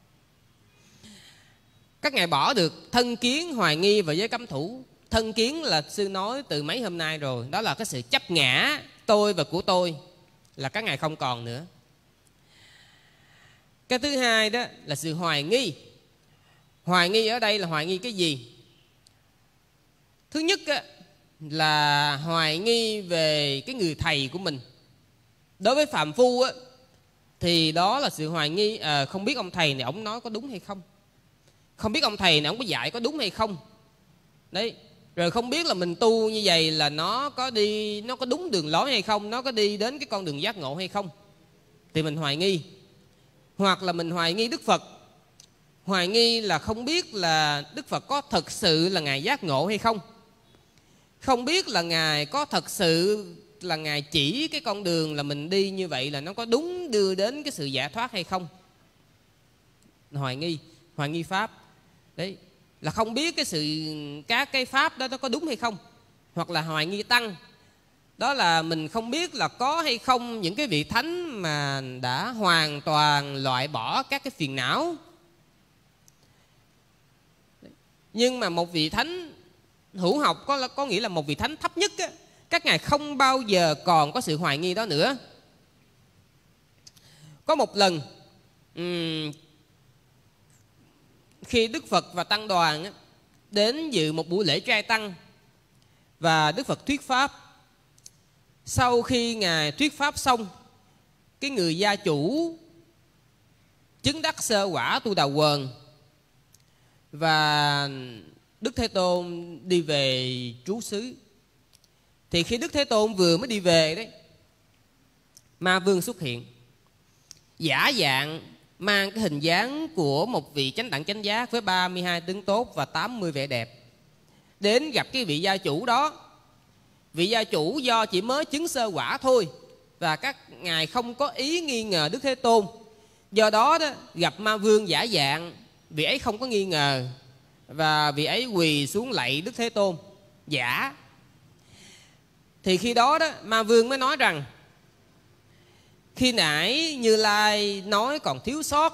các ngài bỏ được thân kiến hoài nghi và giới cấm thủ thân kiến là sư nói từ mấy hôm nay rồi đó là cái sự chấp ngã tôi và của tôi là các ngài không còn nữa cái thứ hai đó là sự hoài nghi hoài nghi ở đây là hoài nghi cái gì thứ nhất á, là hoài nghi về cái người thầy của mình đối với phạm phu á, thì đó là sự hoài nghi à, không biết ông thầy này ông nói có đúng hay không không biết ông thầy này ông có dạy có đúng hay không đấy rồi không biết là mình tu như vậy là nó có đi nó có đúng đường lối hay không nó có đi đến cái con đường giác ngộ hay không thì mình hoài nghi hoặc là mình hoài nghi đức phật hoài nghi là không biết là đức phật có thật sự là ngài giác ngộ hay không không biết là ngài có thật sự là ngài chỉ cái con đường là mình đi như vậy là nó có đúng đưa đến cái sự giải thoát hay không hoài nghi hoài nghi pháp đấy là không biết cái sự các cái pháp đó nó có đúng hay không hoặc là hoài nghi tăng đó là mình không biết là có hay không những cái vị thánh mà đã hoàn toàn loại bỏ các cái phiền não nhưng mà một vị thánh hữu học có có nghĩa là một vị thánh thấp nhất á, các ngài không bao giờ còn có sự hoài nghi đó nữa có một lần khi đức phật và tăng đoàn đến dự một buổi lễ trai tăng và đức phật thuyết pháp sau khi ngài thuyết pháp xong cái người gia chủ chứng đắc sơ quả tu đà quần và đức thế tôn đi về trú xứ thì khi đức thế tôn vừa mới đi về đấy ma vương xuất hiện giả dạng mang cái hình dáng của một vị chánh đẳng chánh giác với 32 tướng tốt và 80 vẻ đẹp đến gặp cái vị gia chủ đó vị gia chủ do chỉ mới chứng sơ quả thôi và các ngài không có ý nghi ngờ đức thế tôn do đó, đó gặp ma vương giả dạng vị ấy không có nghi ngờ và vị ấy quỳ xuống lạy đức thế tôn giả thì khi đó đó ma vương mới nói rằng khi nãy như lai nói còn thiếu sót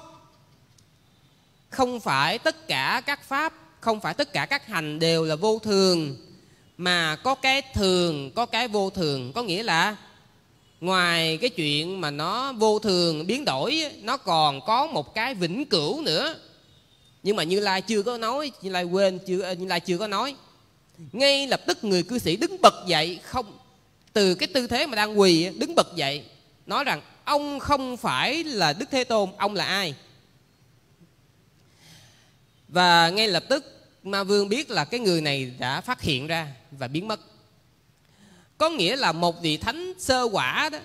không phải tất cả các pháp không phải tất cả các hành đều là vô thường mà có cái thường có cái vô thường có nghĩa là ngoài cái chuyện mà nó vô thường biến đổi nó còn có một cái vĩnh cửu nữa nhưng mà như lai chưa có nói như lai quên chưa như lai chưa có nói ngay lập tức người cư sĩ đứng bật dậy không từ cái tư thế mà đang quỳ đứng bật dậy nói rằng ông không phải là đức thế tôn ông là ai và ngay lập tức ma vương biết là cái người này đã phát hiện ra và biến mất có nghĩa là một vị thánh sơ quả đó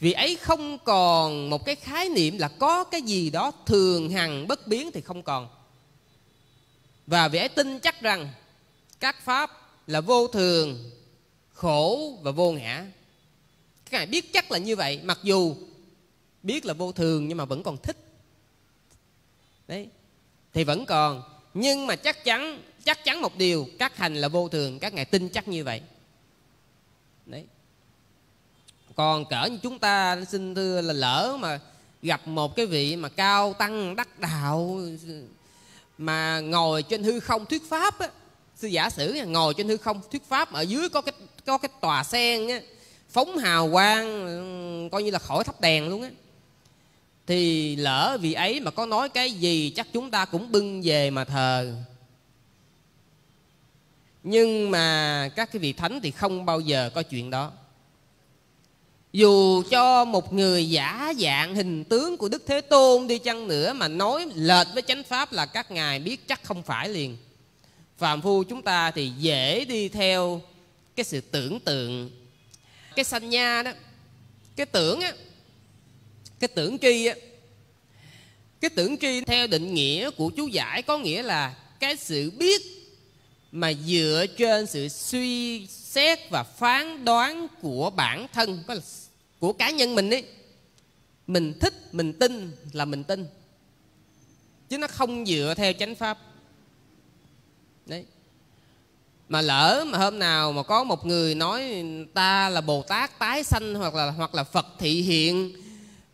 vì ấy không còn một cái khái niệm là có cái gì đó thường hằng bất biến thì không còn và vì ấy tin chắc rằng các pháp là vô thường khổ và vô ngã các ngài biết chắc là như vậy mặc dù biết là vô thường nhưng mà vẫn còn thích đấy thì vẫn còn nhưng mà chắc chắn chắc chắn một điều các hành là vô thường các ngài tin chắc như vậy đấy còn cỡ như chúng ta xin thưa là lỡ mà gặp một cái vị mà cao tăng đắc đạo mà ngồi trên hư không thuyết pháp á, sư giả sử ngồi trên hư không thuyết pháp ở dưới có cái có cái tòa sen á, phóng hào quang coi như là khỏi thắp đèn luôn á thì lỡ vì ấy mà có nói cái gì chắc chúng ta cũng bưng về mà thờ nhưng mà các cái vị thánh thì không bao giờ có chuyện đó dù cho một người giả dạng hình tướng của Đức Thế Tôn đi chăng nữa mà nói lệch với chánh pháp là các ngài biết chắc không phải liền. Phàm phu chúng ta thì dễ đi theo cái sự tưởng tượng cái sanh nha đó cái tưởng á cái tưởng tri á cái tưởng tri theo định nghĩa của chú giải có nghĩa là cái sự biết mà dựa trên sự suy xét và phán đoán của bản thân của cá nhân mình ấy mình thích mình tin là mình tin chứ nó không dựa theo chánh pháp đấy mà lỡ mà hôm nào mà có một người nói ta là bồ tát tái sanh hoặc là hoặc là phật thị hiện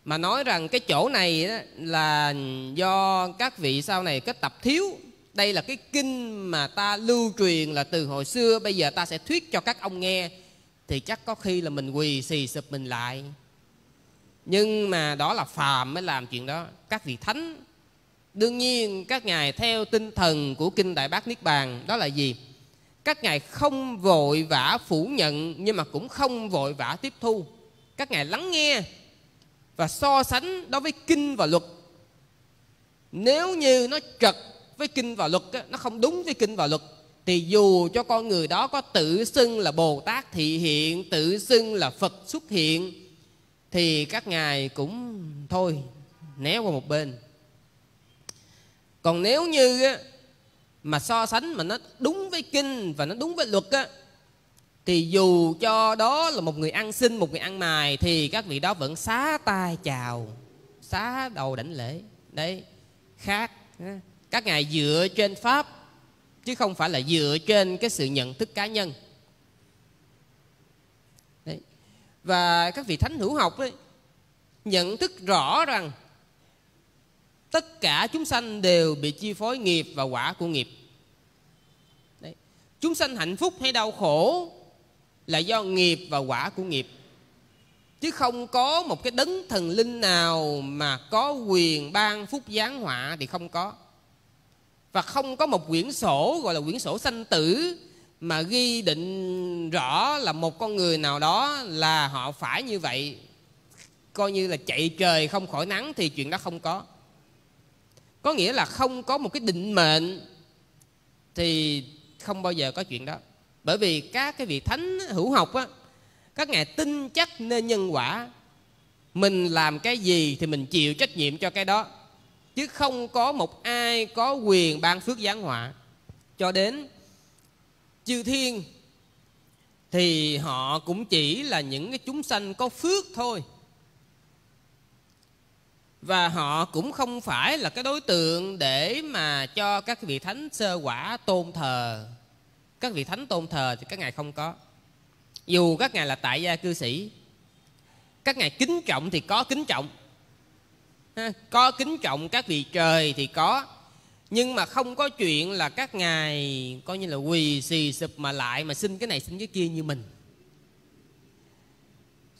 mà nói rằng cái chỗ này là do các vị sau này kết tập thiếu đây là cái kinh mà ta lưu truyền là từ hồi xưa bây giờ ta sẽ thuyết cho các ông nghe thì chắc có khi là mình quỳ xì sụp mình lại nhưng mà đó là phàm mới làm chuyện đó các vị thánh đương nhiên các ngài theo tinh thần của kinh đại bác niết bàn đó là gì các ngài không vội vã phủ nhận nhưng mà cũng không vội vã tiếp thu các ngài lắng nghe và so sánh đối với kinh và luật nếu như nó trật với kinh và luật nó không đúng với kinh và luật thì dù cho con người đó có tự xưng là bồ tát thị hiện tự xưng là phật xuất hiện thì các ngài cũng thôi né qua một bên còn nếu như mà so sánh mà nó đúng với kinh và nó đúng với luật á thì dù cho đó là một người ăn xin một người ăn mài thì các vị đó vẫn xá tay chào xá đầu đảnh lễ đấy khác các ngài dựa trên pháp chứ không phải là dựa trên cái sự nhận thức cá nhân đấy. và các vị thánh hữu học ấy nhận thức rõ rằng tất cả chúng sanh đều bị chi phối nghiệp và quả của nghiệp Đấy. chúng sanh hạnh phúc hay đau khổ là do nghiệp và quả của nghiệp chứ không có một cái đấng thần linh nào mà có quyền ban phúc giáng họa thì không có và không có một quyển sổ gọi là quyển sổ sanh tử mà ghi định rõ là một con người nào đó là họ phải như vậy coi như là chạy trời không khỏi nắng thì chuyện đó không có có nghĩa là không có một cái định mệnh thì không bao giờ có chuyện đó bởi vì các cái vị thánh hữu học á các ngài tin chắc nên nhân quả mình làm cái gì thì mình chịu trách nhiệm cho cái đó chứ không có một ai có quyền ban phước giáng họa cho đến chư thiên thì họ cũng chỉ là những cái chúng sanh có phước thôi và họ cũng không phải là cái đối tượng để mà cho các vị thánh sơ quả tôn thờ các vị thánh tôn thờ thì các ngài không có dù các ngài là tại gia cư sĩ các ngài kính trọng thì có kính trọng có kính trọng các vị trời thì có nhưng mà không có chuyện là các ngài coi như là quỳ xì sụp mà lại mà xin cái này xin cái kia như mình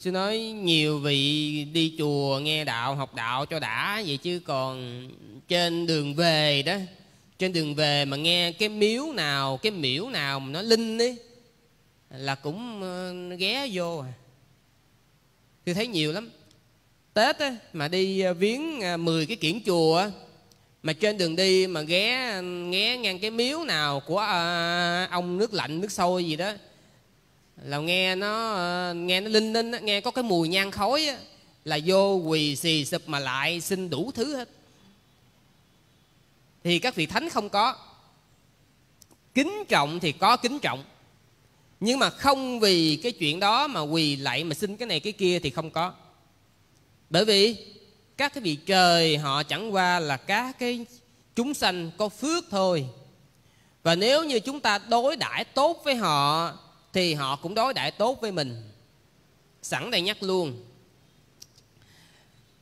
sư nói nhiều vị đi chùa nghe đạo học đạo cho đã vậy chứ còn trên đường về đó trên đường về mà nghe cái miếu nào cái miễu nào mà nó linh ấy là cũng ờ, ghé vô à tôi thấy nhiều lắm tết á, mà đi ờ, viếng 10 ờ, cái kiển chùa mà trên đường đi mà ghé nghe ngang cái miếu nào của ông nước lạnh nước sôi gì đó là nghe nó ờ, nghe nó linh linh nghe có cái mùi nhang khói á, là vô quỳ xì sụp mà lại xin đủ thứ hết thì các vị thánh không có kính trọng thì có kính trọng nhưng mà không vì cái chuyện đó mà quỳ lại mà xin cái này cái kia thì không có bởi vì các cái vị trời họ chẳng qua là các cái chúng sanh có phước thôi và nếu như chúng ta đối đãi tốt với họ thì họ cũng đối đãi tốt với mình sẵn đây nhắc luôn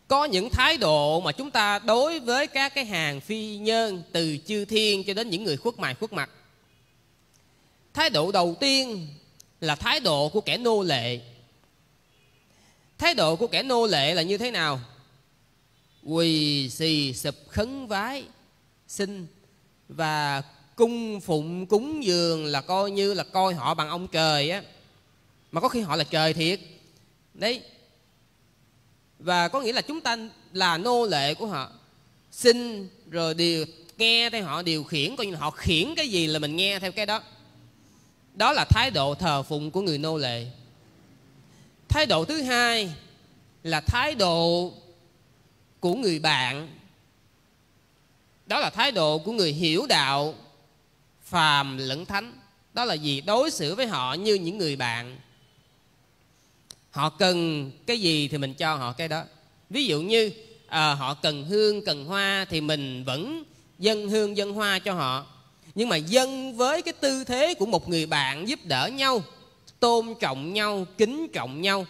có những thái độ mà chúng ta đối với các cái hàng phi nhân từ chư thiên cho đến những người khuất mài khuất mặt thái độ đầu tiên là thái độ của kẻ nô lệ thái độ của kẻ nô lệ là như thế nào quỳ xì sụp khấn vái xin và cung phụng cúng dường là coi như là coi họ bằng ông trời á mà có khi họ là trời thiệt đấy và có nghĩa là chúng ta là nô lệ của họ xin rồi điều nghe theo họ điều khiển coi như là họ khiển cái gì là mình nghe theo cái đó đó là thái độ thờ phụng của người nô lệ thái độ thứ hai là thái độ của người bạn đó là thái độ của người hiểu đạo phàm lẫn thánh đó là gì đối xử với họ như những người bạn họ cần cái gì thì mình cho họ cái đó ví dụ như à, họ cần hương cần hoa thì mình vẫn dân hương dân hoa cho họ nhưng mà dân với cái tư thế của một người bạn giúp đỡ nhau tôn trọng nhau kính trọng nhau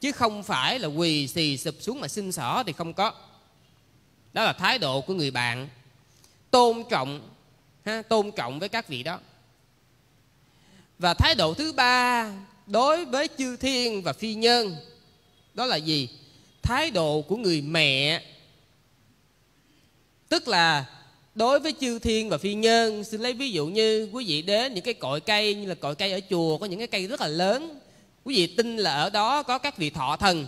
chứ không phải là quỳ xì sụp xuống mà xin xỏ thì không có đó là thái độ của người bạn tôn trọng ha, tôn trọng với các vị đó và thái độ thứ ba đối với chư thiên và phi nhân đó là gì thái độ của người mẹ tức là đối với chư thiên và phi nhân xin lấy ví dụ như quý vị đến những cái cội cây như là cội cây ở chùa có những cái cây rất là lớn quý vị tin là ở đó có các vị thọ thần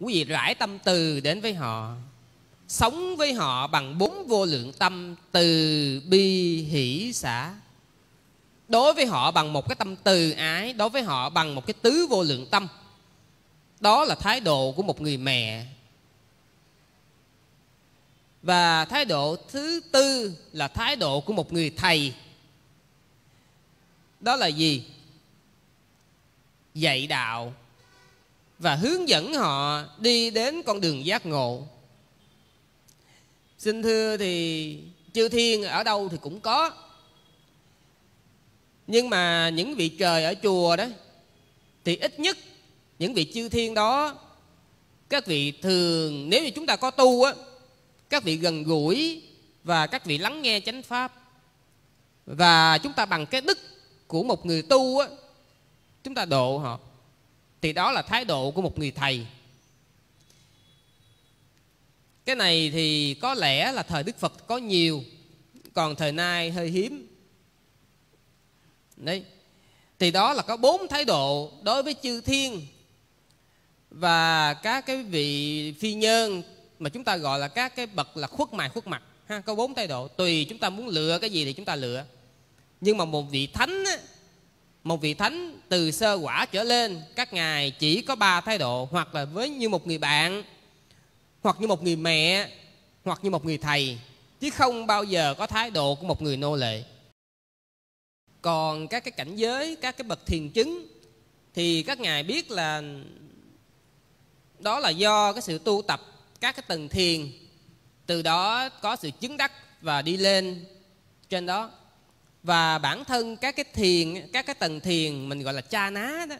quý vị rải tâm từ đến với họ sống với họ bằng bốn vô lượng tâm từ bi hỷ xã đối với họ bằng một cái tâm từ ái đối với họ bằng một cái tứ vô lượng tâm đó là thái độ của một người mẹ và thái độ thứ tư là thái độ của một người thầy đó là gì dạy đạo và hướng dẫn họ đi đến con đường giác ngộ xin thưa thì chư thiên ở đâu thì cũng có nhưng mà những vị trời ở chùa đó thì ít nhất những vị chư thiên đó các vị thường nếu như chúng ta có tu á các vị gần gũi và các vị lắng nghe chánh pháp và chúng ta bằng cái đức của một người tu á chúng ta độ họ thì đó là thái độ của một người thầy cái này thì có lẽ là thời đức phật có nhiều còn thời nay hơi hiếm đấy thì đó là có bốn thái độ đối với chư thiên và các cái vị phi nhân mà chúng ta gọi là các cái bậc là khuất mài khuất mặt ha có bốn thái độ tùy chúng ta muốn lựa cái gì thì chúng ta lựa nhưng mà một vị thánh á, một vị thánh từ sơ quả trở lên các ngài chỉ có ba thái độ hoặc là với như một người bạn hoặc như một người mẹ hoặc như một người thầy chứ không bao giờ có thái độ của một người nô lệ còn các cái cảnh giới các cái bậc thiền chứng thì các ngài biết là đó là do cái sự tu tập các cái tầng thiền từ đó có sự chứng đắc và đi lên trên đó và bản thân các cái thiền các cái tầng thiền mình gọi là cha ná đó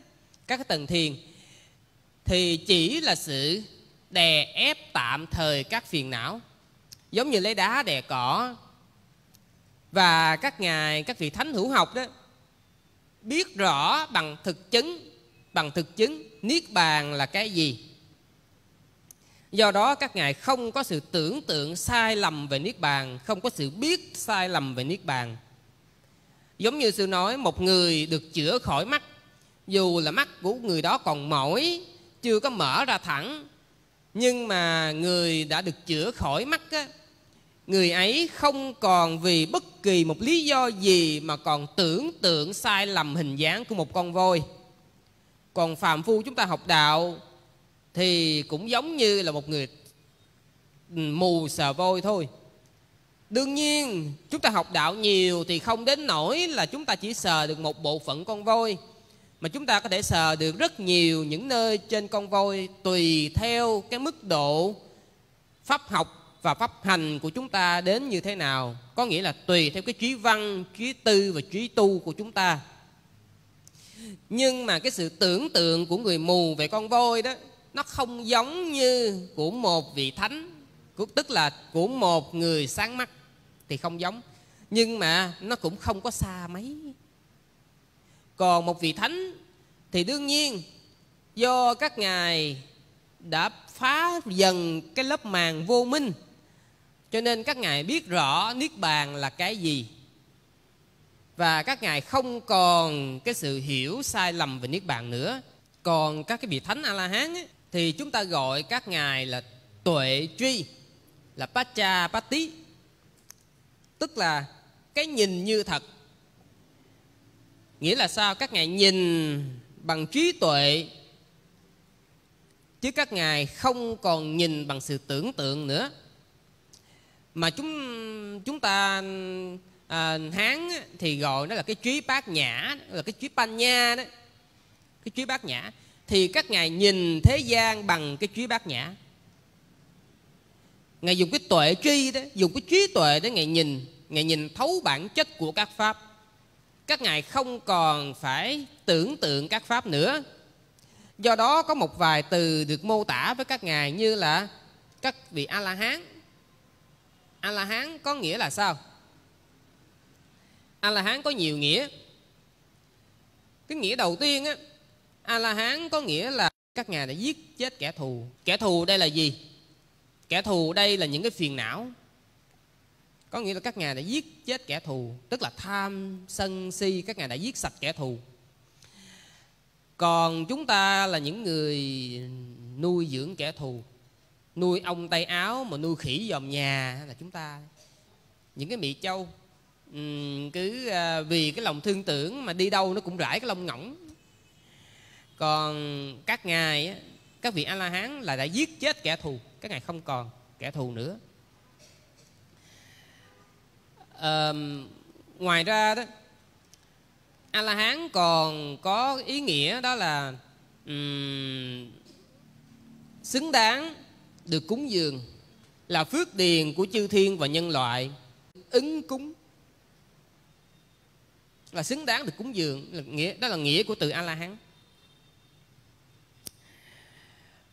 các cái tầng thiền thì chỉ là sự đè ép tạm thời các phiền não giống như lấy đá đè cỏ và các ngài các vị thánh hữu học đó biết rõ bằng thực chứng bằng thực chứng niết bàn là cái gì do đó các ngài không có sự tưởng tượng sai lầm về niết bàn không có sự biết sai lầm về niết bàn giống như sự nói một người được chữa khỏi mắt dù là mắt của người đó còn mỏi chưa có mở ra thẳng nhưng mà người đã được chữa khỏi mắt á, người ấy không còn vì bất kỳ một lý do gì mà còn tưởng tượng sai lầm hình dáng của một con voi còn phàm phu chúng ta học đạo thì cũng giống như là một người mù sờ voi thôi đương nhiên chúng ta học đạo nhiều thì không đến nỗi là chúng ta chỉ sờ được một bộ phận con voi mà chúng ta có thể sờ được rất nhiều những nơi trên con voi tùy theo cái mức độ pháp học và pháp hành của chúng ta đến như thế nào có nghĩa là tùy theo cái trí văn trí tư và trí tu của chúng ta nhưng mà cái sự tưởng tượng của người mù về con voi đó nó không giống như của một vị thánh tức là của một người sáng mắt thì không giống nhưng mà nó cũng không có xa mấy còn một vị thánh thì đương nhiên do các ngài đã phá dần cái lớp màng vô minh cho nên các ngài biết rõ niết bàn là cái gì và các ngài không còn cái sự hiểu sai lầm về niết bàn nữa còn các cái vị thánh a la hán thì chúng ta gọi các ngài là tuệ truy là pacha pati tức là cái nhìn như thật nghĩa là sao các ngài nhìn bằng trí tuệ chứ các ngài không còn nhìn bằng sự tưởng tượng nữa mà chúng chúng ta à, hán thì gọi nó là cái trí bát nhã là cái trí pan nha đó cái trí bát nhã thì các ngài nhìn thế gian bằng cái trí bát nhã ngài dùng cái tuệ tri đó dùng cái trí tuệ để ngài nhìn ngài nhìn thấu bản chất của các pháp các ngài không còn phải tưởng tượng các pháp nữa do đó có một vài từ được mô tả với các ngài như là các vị a la hán a la hán có nghĩa là sao a la hán có nhiều nghĩa cái nghĩa đầu tiên á a la hán có nghĩa là các ngài đã giết chết kẻ thù kẻ thù đây là gì kẻ thù đây là những cái phiền não có nghĩa là các ngài đã giết chết kẻ thù tức là tham sân si các ngài đã giết sạch kẻ thù còn chúng ta là những người nuôi dưỡng kẻ thù nuôi ông tay áo mà nuôi khỉ dòm nhà là chúng ta những cái mị châu cứ à, vì cái lòng thương tưởng mà đi đâu nó cũng rải cái lông ngỗng còn các ngài các vị a la hán là đã giết chết kẻ thù các ngài không còn kẻ thù nữa à, ngoài ra đó a la hán còn có ý nghĩa đó là um, xứng đáng được cúng dường là phước điền của chư thiên và nhân loại ứng cúng là xứng đáng được cúng dường là nghĩa đó là nghĩa của từ a la hán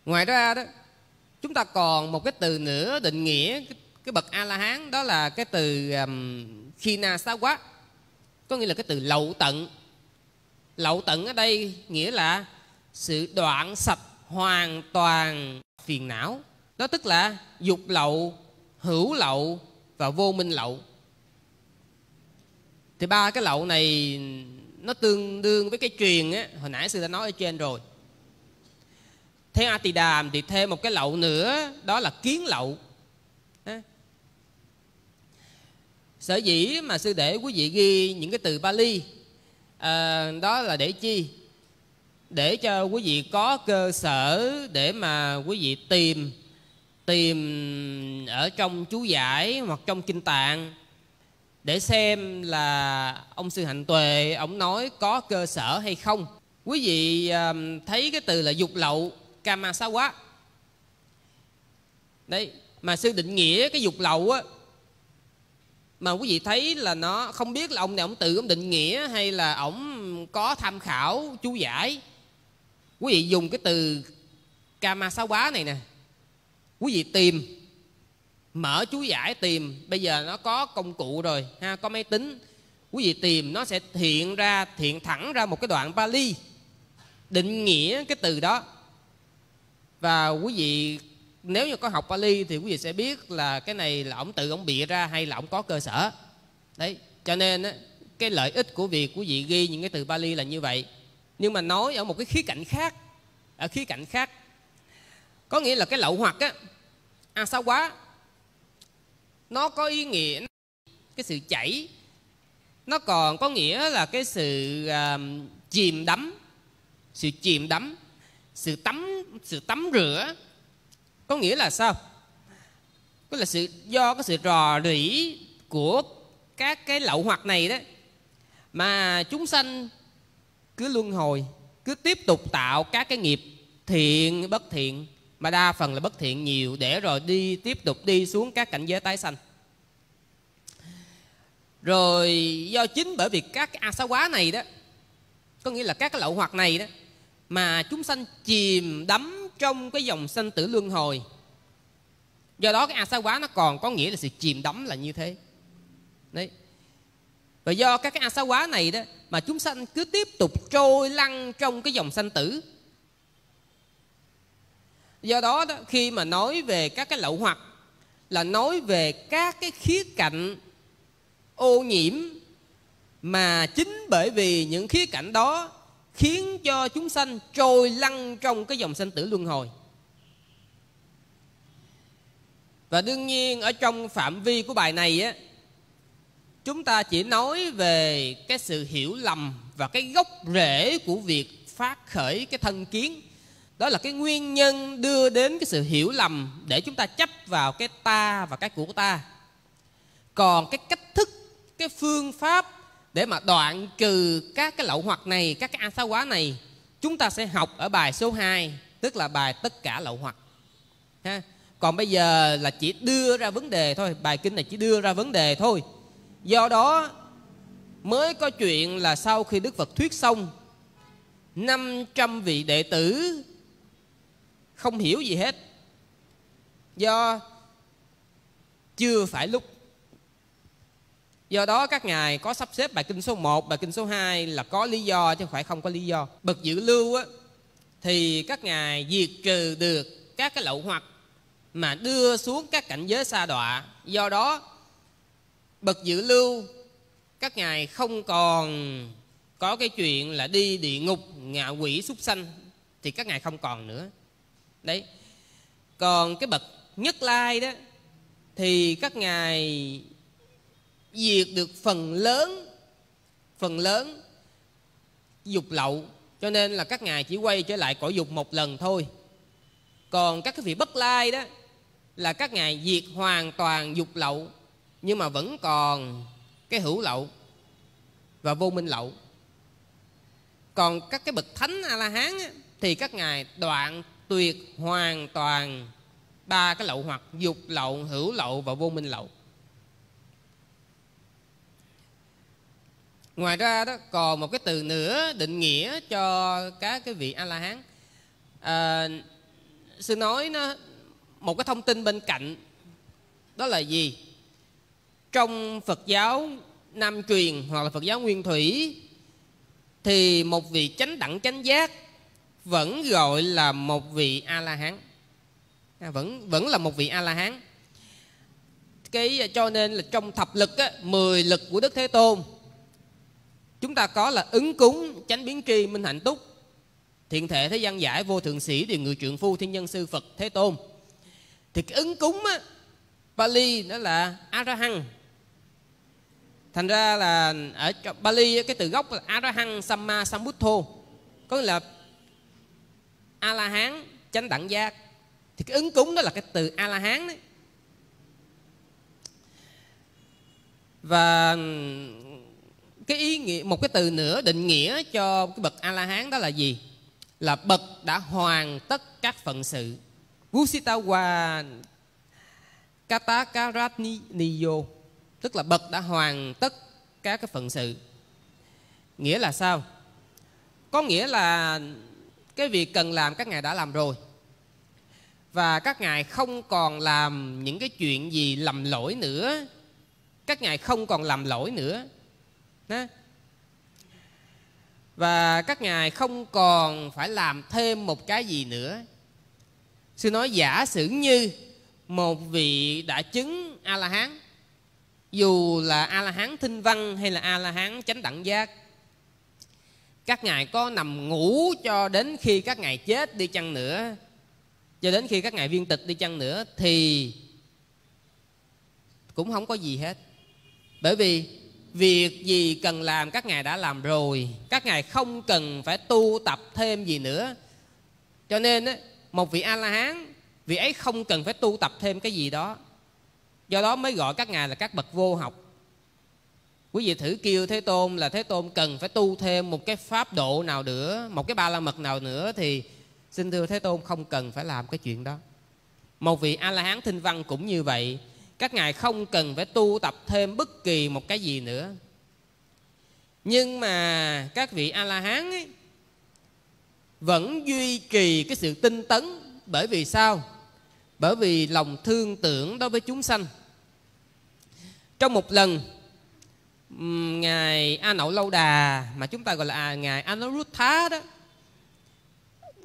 ngoài ra đó chúng ta còn một cái từ nữa định nghĩa cái cái bậc a la hán đó là cái từ um, khina sa quá có nghĩa là cái từ lậu tận lậu tận ở đây nghĩa là sự đoạn sạch hoàn toàn phiền não đó tức là dục lậu hữu lậu và vô minh lậu thì ba cái lậu này nó tương đương với cái truyền á hồi nãy sư đã nói ở trên rồi theo a tỳ đàm thì thêm một cái lậu nữa đó là kiến lậu sở dĩ mà sư để quý vị ghi những cái từ Bali à, ờ, đó là để chi để cho quý vị có cơ sở để mà quý vị tìm tìm ở trong chú giải hoặc trong kinh tạng để xem là ông sư hạnh tuệ ông nói có cơ sở hay không quý vị ờ, thấy cái từ là dục lậu kama quá đấy mà sư định nghĩa cái dục lậu á mà quý vị thấy là nó không biết là ông này ông tự ông định nghĩa hay là ông có tham khảo chú giải quý vị dùng cái từ kama sa quá này nè quý vị tìm mở chú giải tìm bây giờ nó có công cụ rồi ha có máy tính quý vị tìm nó sẽ hiện ra hiện thẳng ra một cái đoạn Bali định nghĩa cái từ đó và quý vị nếu như có học Pali thì quý vị sẽ biết là cái này là ổng tự ổng bịa ra hay là ổng có cơ sở đấy cho nên cái lợi ích của việc quý vị ghi những cái từ Pali là như vậy nhưng mà nói ở một cái khía cạnh khác ở khía cạnh khác có nghĩa là cái lậu hoặc á à sao quá nó có ý nghĩa cái sự chảy nó còn có nghĩa là cái sự uh, chìm đắm sự chìm đắm sự tắm sự tắm rửa có nghĩa là sao có là sự do cái sự rò rỉ của các cái lậu hoặc này đó mà chúng sanh cứ luân hồi cứ tiếp tục tạo các cái nghiệp thiện bất thiện mà đa phần là bất thiện nhiều để rồi đi tiếp tục đi xuống các cảnh giới tái sanh rồi do chính bởi vì các cái asa quá này đó có nghĩa là các cái lậu hoặc này đó mà chúng sanh chìm đắm trong cái dòng sanh tử luân hồi do đó cái a sa quá nó còn có nghĩa là sự chìm đắm là như thế đấy và do các cái a sa quá này đó mà chúng sanh cứ tiếp tục trôi lăn trong cái dòng sanh tử do đó, đó khi mà nói về các cái lậu hoặc là nói về các cái khía cạnh ô nhiễm mà chính bởi vì những khía cạnh đó khiến cho chúng sanh trôi lăn trong cái dòng sanh tử luân hồi và đương nhiên ở trong phạm vi của bài này á chúng ta chỉ nói về cái sự hiểu lầm và cái gốc rễ của việc phát khởi cái thân kiến đó là cái nguyên nhân đưa đến cái sự hiểu lầm để chúng ta chấp vào cái ta và cái của ta còn cái cách thức cái phương pháp để mà đoạn trừ các cái lậu hoặc này, các cái a quá này, chúng ta sẽ học ở bài số 2, tức là bài tất cả lậu hoặc. Ha? Còn bây giờ là chỉ đưa ra vấn đề thôi, bài kinh này chỉ đưa ra vấn đề thôi. Do đó mới có chuyện là sau khi Đức Phật thuyết xong 500 vị đệ tử không hiểu gì hết do chưa phải lúc Do đó các ngài có sắp xếp bài kinh số 1, bài kinh số 2 là có lý do chứ không phải không có lý do. Bậc giữ lưu á, thì các ngài diệt trừ được các cái lậu hoặc mà đưa xuống các cảnh giới xa đọa. Do đó bậc giữ lưu các ngài không còn có cái chuyện là đi địa ngục ngạ quỷ súc sanh thì các ngài không còn nữa. Đấy. Còn cái bậc nhất lai đó thì các ngài diệt được phần lớn phần lớn dục lậu cho nên là các ngài chỉ quay trở lại cõi dục một lần thôi còn các cái vị bất lai đó là các ngài diệt hoàn toàn dục lậu nhưng mà vẫn còn cái hữu lậu và vô minh lậu còn các cái bậc thánh a la hán thì các ngài đoạn tuyệt hoàn toàn ba cái lậu hoặc dục lậu hữu lậu và vô minh lậu ngoài ra đó còn một cái từ nữa định nghĩa cho các cái vị a la hán à, sư nói nó một cái thông tin bên cạnh đó là gì trong phật giáo nam truyền hoặc là phật giáo nguyên thủy thì một vị chánh đẳng chánh giác vẫn gọi là một vị a la hán à, vẫn vẫn là một vị a la hán cái cho nên là trong thập lực á, 10 lực của đức thế tôn chúng ta có là ứng cúng chánh biến tri minh hạnh túc thiện thể thế gian giải vô thượng sĩ thì người trượng phu thiên nhân sư phật thế tôn thì cái ứng cúng á Bali nó là Arahang Thành ra là ở Bali cái từ gốc là Arahang Samma Sambuddho Có nghĩa là A-la-hán chánh đẳng giác Thì cái ứng cúng đó là cái từ A-la-hán đấy Và cái ý nghĩa một cái từ nữa định nghĩa cho cái bậc a la hán đó là gì là bậc đã hoàn tất các phận sự Vusitawa Katakaratniyo tức là bậc đã hoàn tất các cái phận sự nghĩa là sao có nghĩa là cái việc cần làm các ngài đã làm rồi và các ngài không còn làm những cái chuyện gì lầm lỗi nữa các ngài không còn làm lỗi nữa đó. và các ngài không còn phải làm thêm một cái gì nữa sư nói giả sử như một vị đã chứng a la hán dù là a la hán thinh văn hay là a la hán chánh đẳng giác các ngài có nằm ngủ cho đến khi các ngài chết đi chăng nữa cho đến khi các ngài viên tịch đi chăng nữa thì cũng không có gì hết bởi vì việc gì cần làm các ngài đã làm rồi các ngài không cần phải tu tập thêm gì nữa cho nên một vị a la hán vị ấy không cần phải tu tập thêm cái gì đó do đó mới gọi các ngài là các bậc vô học quý vị thử kêu thế tôn là thế tôn cần phải tu thêm một cái pháp độ nào nữa một cái ba la mật nào nữa thì xin thưa thế tôn không cần phải làm cái chuyện đó một vị a la hán thinh văn cũng như vậy các ngài không cần phải tu tập thêm bất kỳ một cái gì nữa nhưng mà các vị a la hán ấy, vẫn duy trì cái sự tinh tấn bởi vì sao bởi vì lòng thương tưởng đối với chúng sanh trong một lần ngài a nậu lâu đà mà chúng ta gọi là à, ngài anuruddha đó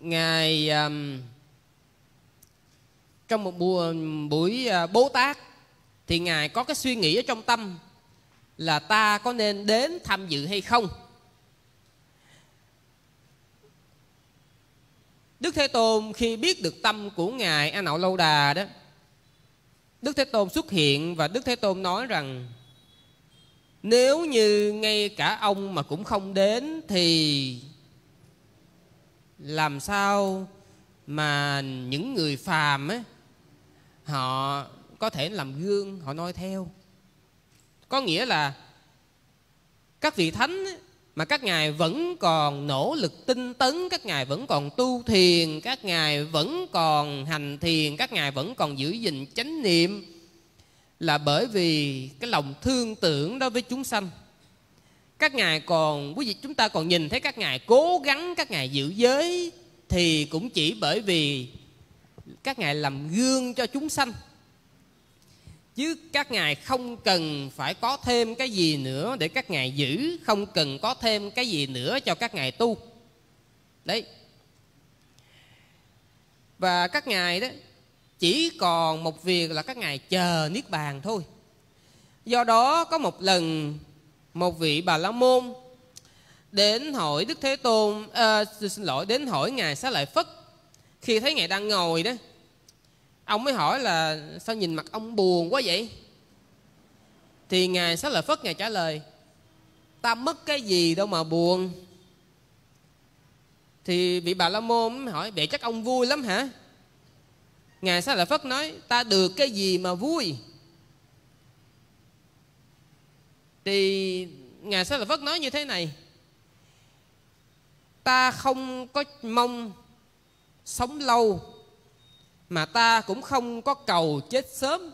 ngài um, trong một buổi, buổi à, uh, bố tác thì ngài có cái suy nghĩ ở trong tâm là ta có nên đến tham dự hay không Đức Thế Tôn khi biết được tâm của Ngài A Nậu Lâu Đà đó Đức Thế Tôn xuất hiện và Đức Thế Tôn nói rằng Nếu như ngay cả ông mà cũng không đến thì Làm sao mà những người phàm ấy, Họ có thể làm gương họ noi theo có nghĩa là các vị thánh mà các ngài vẫn còn nỗ lực tinh tấn các ngài vẫn còn tu thiền các ngài vẫn còn hành thiền các ngài vẫn còn giữ gìn chánh niệm là bởi vì cái lòng thương tưởng đối với chúng sanh các ngài còn quý vị chúng ta còn nhìn thấy các ngài cố gắng các ngài giữ giới thì cũng chỉ bởi vì các ngài làm gương cho chúng sanh chứ các ngài không cần phải có thêm cái gì nữa để các ngài giữ không cần có thêm cái gì nữa cho các ngài tu đấy và các ngài đó chỉ còn một việc là các ngài chờ niết bàn thôi do đó có một lần một vị bà la môn đến hỏi đức thế tôn à, xin lỗi đến hỏi ngài xá lợi phất khi thấy ngài đang ngồi đó ông mới hỏi là sao nhìn mặt ông buồn quá vậy thì ngài xá lợi phất ngài trả lời ta mất cái gì đâu mà buồn thì vị bà la môn hỏi vậy chắc ông vui lắm hả ngài xá lợi phất nói ta được cái gì mà vui thì ngài xá lợi phất nói như thế này ta không có mong sống lâu mà ta cũng không có cầu chết sớm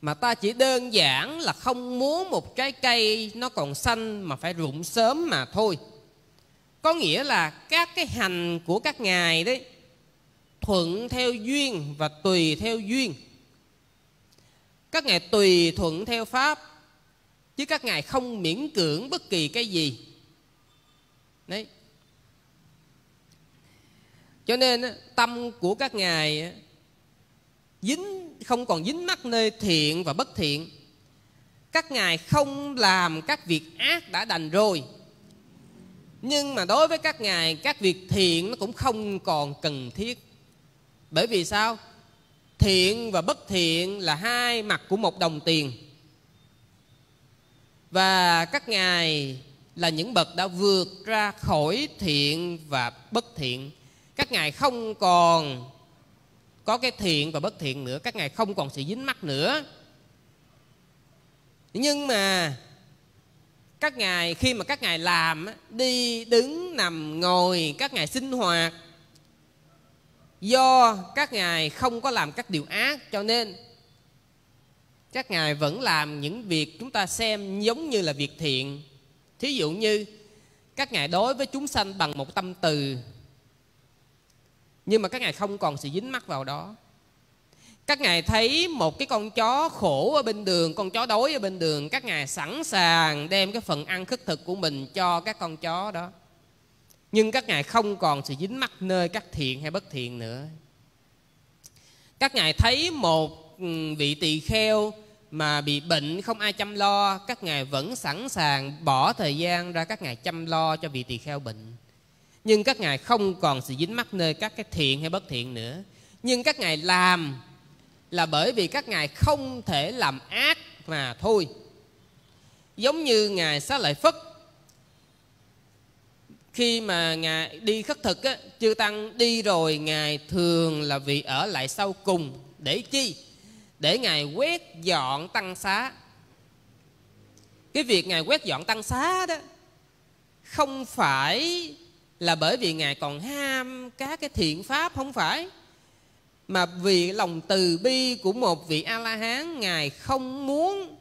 mà ta chỉ đơn giản là không muốn một trái cây nó còn xanh mà phải rụng sớm mà thôi có nghĩa là các cái hành của các ngài đấy thuận theo duyên và tùy theo duyên các ngài tùy thuận theo pháp chứ các ngài không miễn cưỡng bất kỳ cái gì đấy cho nên tâm của các ngài dính không còn dính mắc nơi thiện và bất thiện các ngài không làm các việc ác đã đành rồi nhưng mà đối với các ngài các việc thiện nó cũng không còn cần thiết bởi vì sao thiện và bất thiện là hai mặt của một đồng tiền và các ngài là những bậc đã vượt ra khỏi thiện và bất thiện các ngài không còn có cái thiện và bất thiện nữa các ngài không còn sự dính mắc nữa nhưng mà các ngài khi mà các ngài làm đi đứng nằm ngồi các ngài sinh hoạt do các ngài không có làm các điều ác cho nên các ngài vẫn làm những việc chúng ta xem giống như là việc thiện thí dụ như các ngài đối với chúng sanh bằng một tâm từ nhưng mà các ngài không còn sự dính mắc vào đó các ngài thấy một cái con chó khổ ở bên đường con chó đói ở bên đường các ngài sẵn sàng đem cái phần ăn khất thực của mình cho các con chó đó nhưng các ngài không còn sự dính mắc nơi các thiện hay bất thiện nữa các ngài thấy một ừ, vị tỳ kheo mà bị bệnh không ai chăm lo các ngài vẫn sẵn sàng bỏ thời gian ra các ngài chăm lo cho vị tỳ kheo bệnh nhưng các ngài không còn sự dính mắc nơi các cái thiện hay bất thiện nữa nhưng các ngài làm là bởi vì các ngài không thể làm ác mà thôi giống như ngài xá lợi phất khi mà ngài đi khất thực á, chư tăng đi rồi ngài thường là vì ở lại sau cùng để chi để ngài quét dọn tăng xá cái việc ngài quét dọn tăng xá đó không phải là bởi vì ngài còn ham các cái thiện pháp không phải mà vì lòng từ bi của một vị a la hán ngài không muốn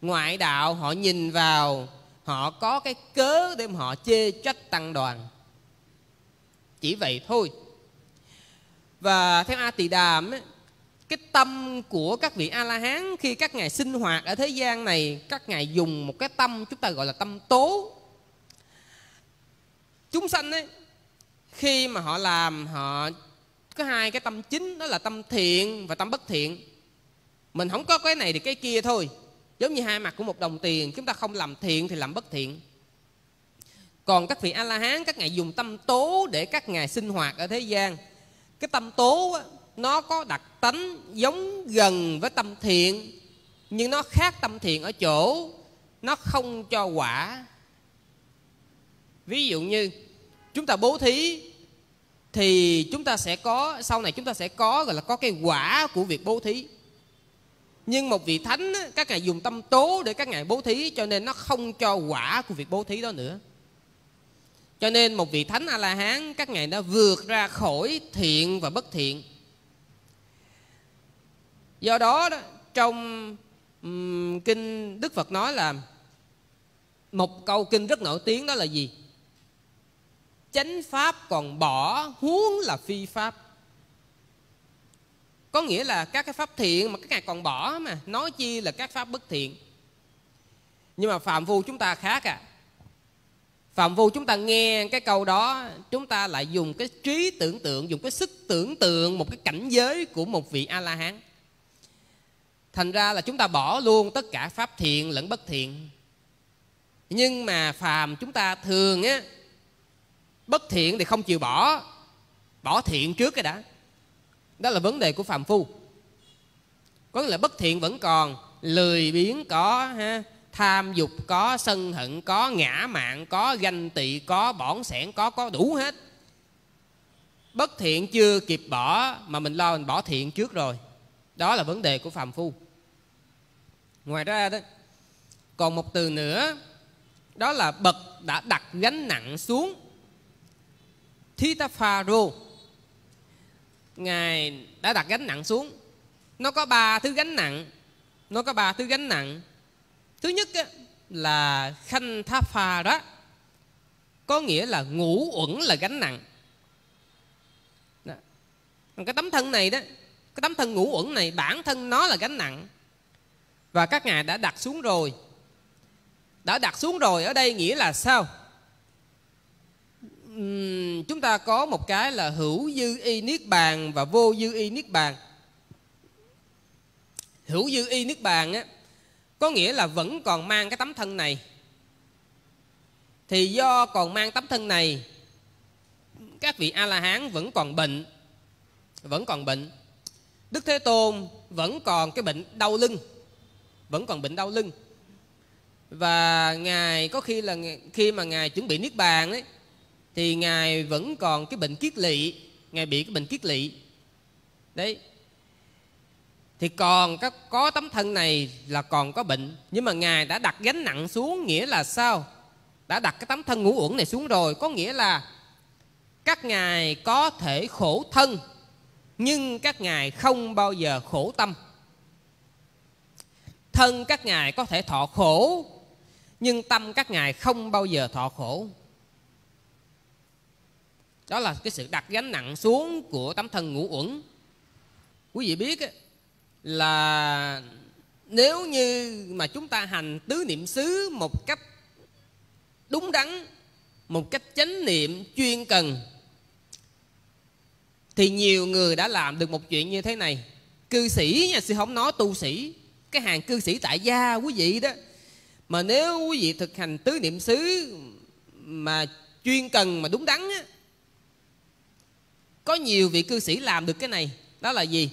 ngoại đạo họ nhìn vào họ có cái cớ để họ chê trách tăng đoàn chỉ vậy thôi và theo a tỳ đàm ấy, cái tâm của các vị a la hán khi các ngài sinh hoạt ở thế gian này các ngài dùng một cái tâm chúng ta gọi là tâm tố chúng sanh ấy khi mà họ làm họ có hai cái tâm chính đó là tâm thiện và tâm bất thiện mình không có cái này thì cái kia thôi giống như hai mặt của một đồng tiền chúng ta không làm thiện thì làm bất thiện còn các vị a la hán các ngài dùng tâm tố để các ngài sinh hoạt ở thế gian cái tâm tố á, nó có đặc tánh giống gần với tâm thiện nhưng nó khác tâm thiện ở chỗ nó không cho quả ví dụ như chúng ta bố thí thì chúng ta sẽ có sau này chúng ta sẽ có gọi là có cái quả của việc bố thí nhưng một vị thánh các ngài dùng tâm tố để các ngài bố thí cho nên nó không cho quả của việc bố thí đó nữa cho nên một vị thánh a la hán các ngài đã vượt ra khỏi thiện và bất thiện do đó, trong kinh đức phật nói là một câu kinh rất nổi tiếng đó là gì chánh pháp còn bỏ huống là phi pháp có nghĩa là các cái pháp thiện mà các ngài còn bỏ mà nói chi là các pháp bất thiện nhưng mà phạm vu chúng ta khác à phạm vu chúng ta nghe cái câu đó chúng ta lại dùng cái trí tưởng tượng dùng cái sức tưởng tượng một cái cảnh giới của một vị a la hán thành ra là chúng ta bỏ luôn tất cả pháp thiện lẫn bất thiện nhưng mà phàm chúng ta thường á bất thiện thì không chịu bỏ bỏ thiện trước cái đã đó là vấn đề của phàm phu có nghĩa là bất thiện vẫn còn lười biếng có ha tham dục có sân hận có ngã mạng có ganh tị có bỏn sẻn có có đủ hết bất thiện chưa kịp bỏ mà mình lo mình bỏ thiện trước rồi đó là vấn đề của phàm phu ngoài ra đó còn một từ nữa đó là bậc đã đặt gánh nặng xuống Thí Tha Phà Rô Ngài đã đặt gánh nặng xuống Nó có ba thứ gánh nặng Nó có ba thứ gánh nặng Thứ nhất là Khanh Tha Phà đó Có nghĩa là ngủ uẩn là gánh nặng đó. Cái tấm thân này đó Cái tấm thân ngủ uẩn này Bản thân nó là gánh nặng Và các ngài đã đặt xuống rồi Đã đặt xuống rồi ở đây nghĩa là sao? chúng ta có một cái là hữu dư y niết bàn và vô dư y niết bàn hữu dư y niết bàn á có nghĩa là vẫn còn mang cái tấm thân này thì do còn mang tấm thân này các vị a la hán vẫn còn bệnh vẫn còn bệnh đức thế tôn vẫn còn cái bệnh đau lưng vẫn còn bệnh đau lưng và ngài có khi là khi mà ngài chuẩn bị niết bàn ấy thì ngài vẫn còn cái bệnh kiết lỵ ngài bị cái bệnh kiết lỵ đấy thì còn các có tấm thân này là còn có bệnh nhưng mà ngài đã đặt gánh nặng xuống nghĩa là sao đã đặt cái tấm thân ngũ uẩn này xuống rồi có nghĩa là các ngài có thể khổ thân nhưng các ngài không bao giờ khổ tâm thân các ngài có thể thọ khổ nhưng tâm các ngài không bao giờ thọ khổ đó là cái sự đặt gánh nặng xuống của tấm thân ngũ uẩn quý vị biết ấy, là nếu như mà chúng ta hành tứ niệm xứ một cách đúng đắn một cách chánh niệm chuyên cần thì nhiều người đã làm được một chuyện như thế này cư sĩ nha sư không nói tu sĩ cái hàng cư sĩ tại gia quý vị đó mà nếu quý vị thực hành tứ niệm xứ mà chuyên cần mà đúng đắn á, có nhiều vị cư sĩ làm được cái này đó là gì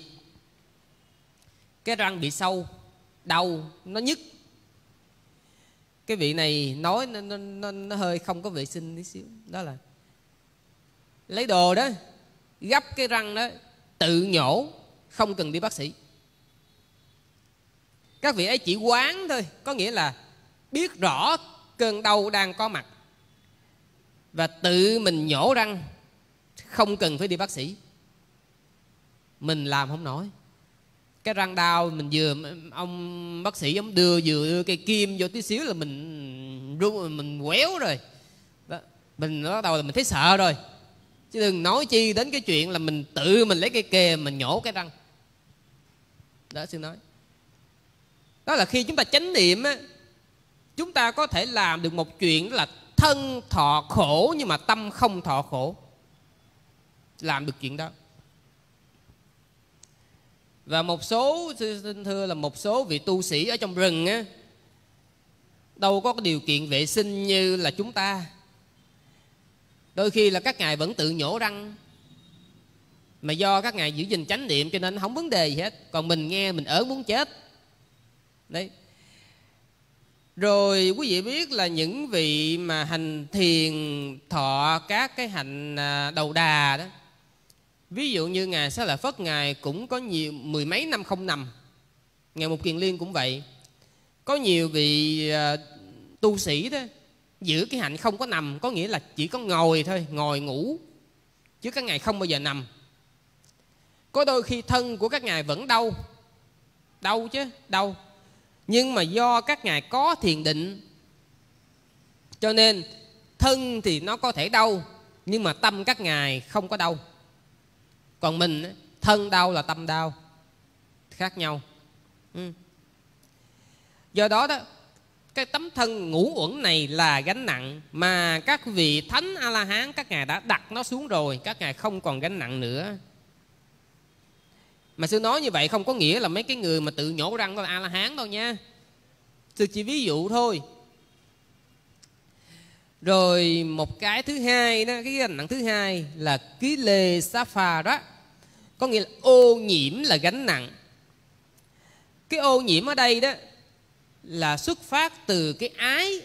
cái răng bị sâu đau nó nhức cái vị này nói nó, nó, nó, nó hơi không có vệ sinh tí xíu đó là lấy đồ đó gấp cái răng đó tự nhổ không cần đi bác sĩ các vị ấy chỉ quán thôi có nghĩa là biết rõ cơn đau đang có mặt và tự mình nhổ răng không cần phải đi bác sĩ mình làm không nổi cái răng đau mình vừa ông bác sĩ ông đưa vừa đưa cây kim vô tí xíu là mình rung mình quéo rồi đó. mình bắt đầu là mình thấy sợ rồi chứ đừng nói chi đến cái chuyện là mình tự mình lấy cây kề mình nhổ cái răng đó xin nói đó là khi chúng ta chánh niệm á chúng ta có thể làm được một chuyện là thân thọ khổ nhưng mà tâm không thọ khổ làm được chuyện đó và một số xin thưa là một số vị tu sĩ ở trong rừng á đâu có điều kiện vệ sinh như là chúng ta đôi khi là các ngài vẫn tự nhổ răng mà do các ngài giữ gìn chánh niệm cho nên không vấn đề gì hết còn mình nghe mình ớn muốn chết đấy rồi quý vị biết là những vị mà hành thiền thọ các cái hành à, đầu đà đó Ví dụ như Ngài Xá Lợi Phất Ngài cũng có nhiều mười mấy năm không nằm Ngài Mục Kiền Liên cũng vậy Có nhiều vị uh, tu sĩ đó Giữ cái hạnh không có nằm Có nghĩa là chỉ có ngồi thôi Ngồi ngủ Chứ các ngài không bao giờ nằm Có đôi khi thân của các ngài vẫn đau Đau chứ Đau Nhưng mà do các ngài có thiền định Cho nên Thân thì nó có thể đau Nhưng mà tâm các ngài không có đau còn mình thân đau là tâm đau khác nhau ừ. do đó đó cái tấm thân ngũ uẩn này là gánh nặng mà các vị thánh a la hán các ngài đã đặt nó xuống rồi các ngài không còn gánh nặng nữa mà sư nói như vậy không có nghĩa là mấy cái người mà tự nhổ răng là a la hán đâu nha sư chỉ ví dụ thôi rồi một cái thứ hai đó cái gánh nặng thứ hai là ký lê sa phà đó có nghĩa là ô nhiễm là gánh nặng cái ô nhiễm ở đây đó là xuất phát từ cái ái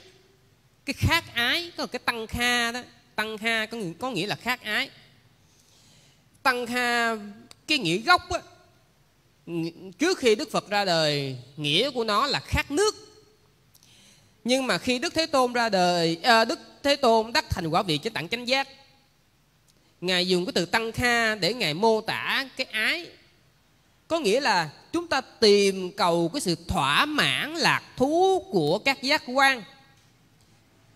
cái khát ái có cái tăng kha đó tăng kha có, có nghĩa là khát ái tăng kha cái nghĩa gốc á, trước khi đức phật ra đời nghĩa của nó là khát nước nhưng mà khi đức thế tôn ra đời à, đức thế tôn đắc thành quả vị chánh đẳng chánh giác ngài dùng cái từ tăng kha để ngài mô tả cái ái có nghĩa là chúng ta tìm cầu cái sự thỏa mãn lạc thú của các giác quan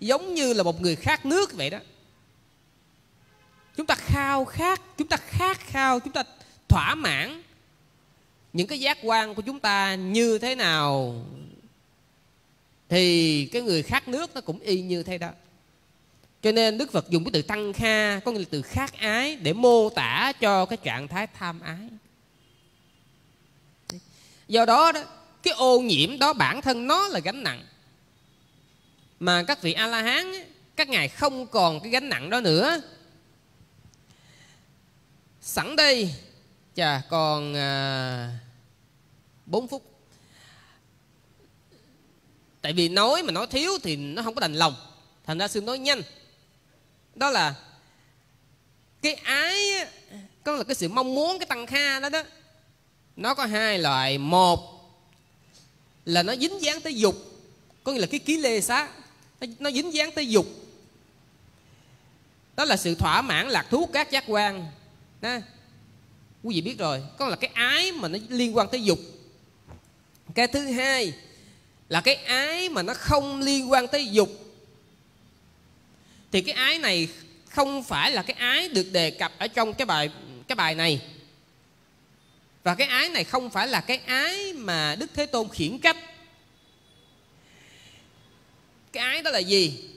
giống như là một người khát nước vậy đó chúng ta khao khát chúng ta khát khao chúng ta thỏa mãn những cái giác quan của chúng ta như thế nào thì cái người khác nước nó cũng y như thế đó cho nên đức phật dùng cái từ tăng kha có nghĩa là từ khát ái để mô tả cho cái trạng thái tham ái do đó đó cái ô nhiễm đó bản thân nó là gánh nặng mà các vị a la hán các ngài không còn cái gánh nặng đó nữa sẵn đây chà còn à, bốn phút tại vì nói mà nói thiếu thì nó không có đành lòng thành ra sư nói nhanh đó là cái ái có là cái sự mong muốn cái tăng kha đó đó nó có hai loại một là nó dính dáng tới dục có nghĩa là cái ký lê xá nó, nó dính dáng tới dục đó là sự thỏa mãn lạc thú các giác quan đó. quý vị biết rồi có là cái ái mà nó liên quan tới dục cái thứ hai là cái ái mà nó không liên quan tới dục thì cái ái này không phải là cái ái được đề cập ở trong cái bài cái bài này và cái ái này không phải là cái ái mà đức thế tôn khiển trách cái ái đó là gì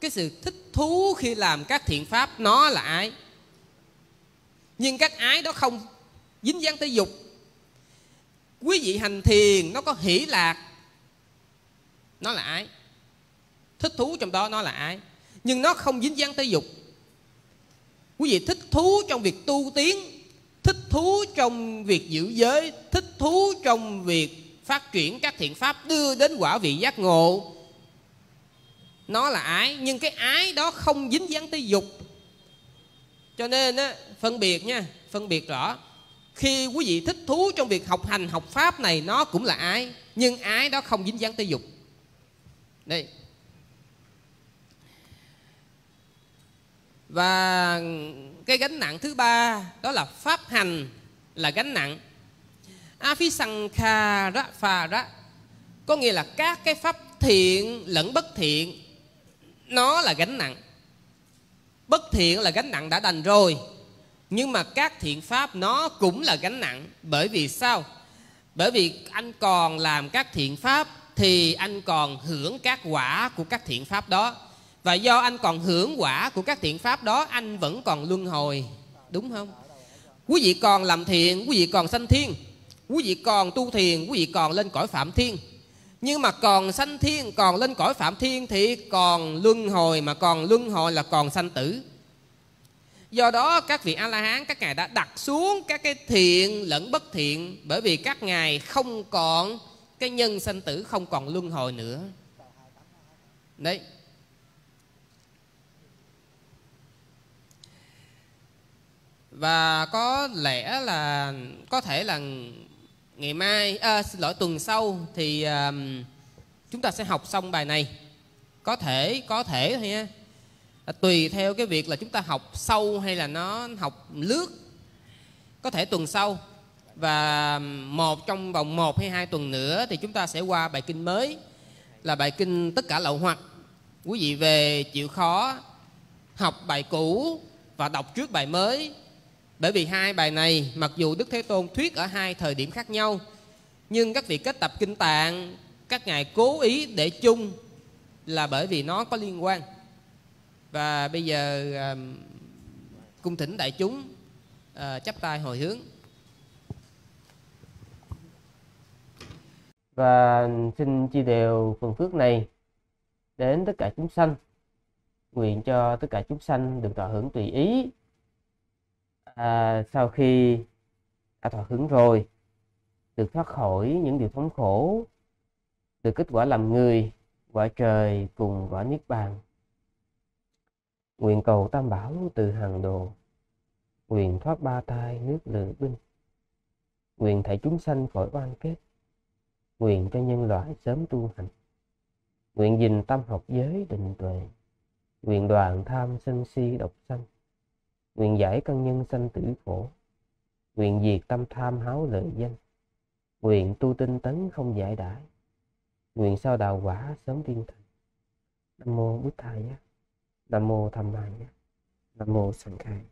cái sự thích thú khi làm các thiện pháp nó là ái nhưng các ái đó không dính dáng tới dục quý vị hành thiền nó có hỷ lạc nó là ái thích thú trong đó nó là ái nhưng nó không dính dáng tới dục quý vị thích thú trong việc tu tiến thích thú trong việc giữ giới thích thú trong việc phát triển các thiện pháp đưa đến quả vị giác ngộ nó là ái nhưng cái ái đó không dính dáng tới dục cho nên á, phân biệt nha phân biệt rõ khi quý vị thích thú trong việc học hành học pháp này nó cũng là ái nhưng ái đó không dính dáng tới dục đây và cái gánh nặng thứ ba đó là pháp hành là gánh nặng afisankha ra phà ra có nghĩa là các cái pháp thiện lẫn bất thiện nó là gánh nặng bất thiện là gánh nặng đã đành rồi nhưng mà các thiện pháp nó cũng là gánh nặng bởi vì sao bởi vì anh còn làm các thiện pháp thì anh còn hưởng các quả của các thiện pháp đó và do anh còn hưởng quả của các thiện pháp đó anh vẫn còn luân hồi đúng không quý vị còn làm thiện quý vị còn sanh thiên quý vị còn tu thiền quý vị còn lên cõi phạm thiên nhưng mà còn sanh thiên còn lên cõi phạm thiên thì còn luân hồi mà còn luân hồi là còn sanh tử do đó các vị a la hán các ngài đã đặt xuống các cái thiện lẫn bất thiện bởi vì các ngài không còn cái nhân sanh tử không còn luân hồi nữa đấy và có lẽ là có thể là ngày mai à, xin lỗi tuần sau thì à, chúng ta sẽ học xong bài này có thể có thể thôi nha à, tùy theo cái việc là chúng ta học sâu hay là nó học lướt có thể tuần sau và một trong vòng một hay hai tuần nữa thì chúng ta sẽ qua bài kinh mới là bài kinh tất cả lậu hoặc quý vị về chịu khó học bài cũ và đọc trước bài mới bởi vì hai bài này mặc dù Đức Thế Tôn thuyết ở hai thời điểm khác nhau nhưng các vị kết tập kinh tạng các ngài cố ý để chung là bởi vì nó có liên quan và bây giờ cung thỉnh đại chúng ờ, chấp tay hồi hướng và xin chia đều phần phước này đến tất cả chúng sanh nguyện cho tất cả chúng sanh được thọ hưởng tùy ý à, sau khi đã thọ hưởng rồi được thoát khỏi những điều thống khổ được kết quả làm người quả trời cùng quả niết bàn nguyện cầu tam bảo từ hàng đồ nguyện thoát ba tai nước lửa binh nguyện thảy chúng sanh khỏi oan kết nguyện cho nhân loại sớm tu hành nguyện gìn tâm học giới định tuệ nguyện đoàn tham sân si độc sanh nguyện giải căn nhân sanh tử khổ nguyện diệt tâm tham háo lợi danh nguyện tu tinh tấn không giải đãi nguyện sao đạo quả sớm viên thành nam mô bút thầy nam mô tham ma nam mô sanh khai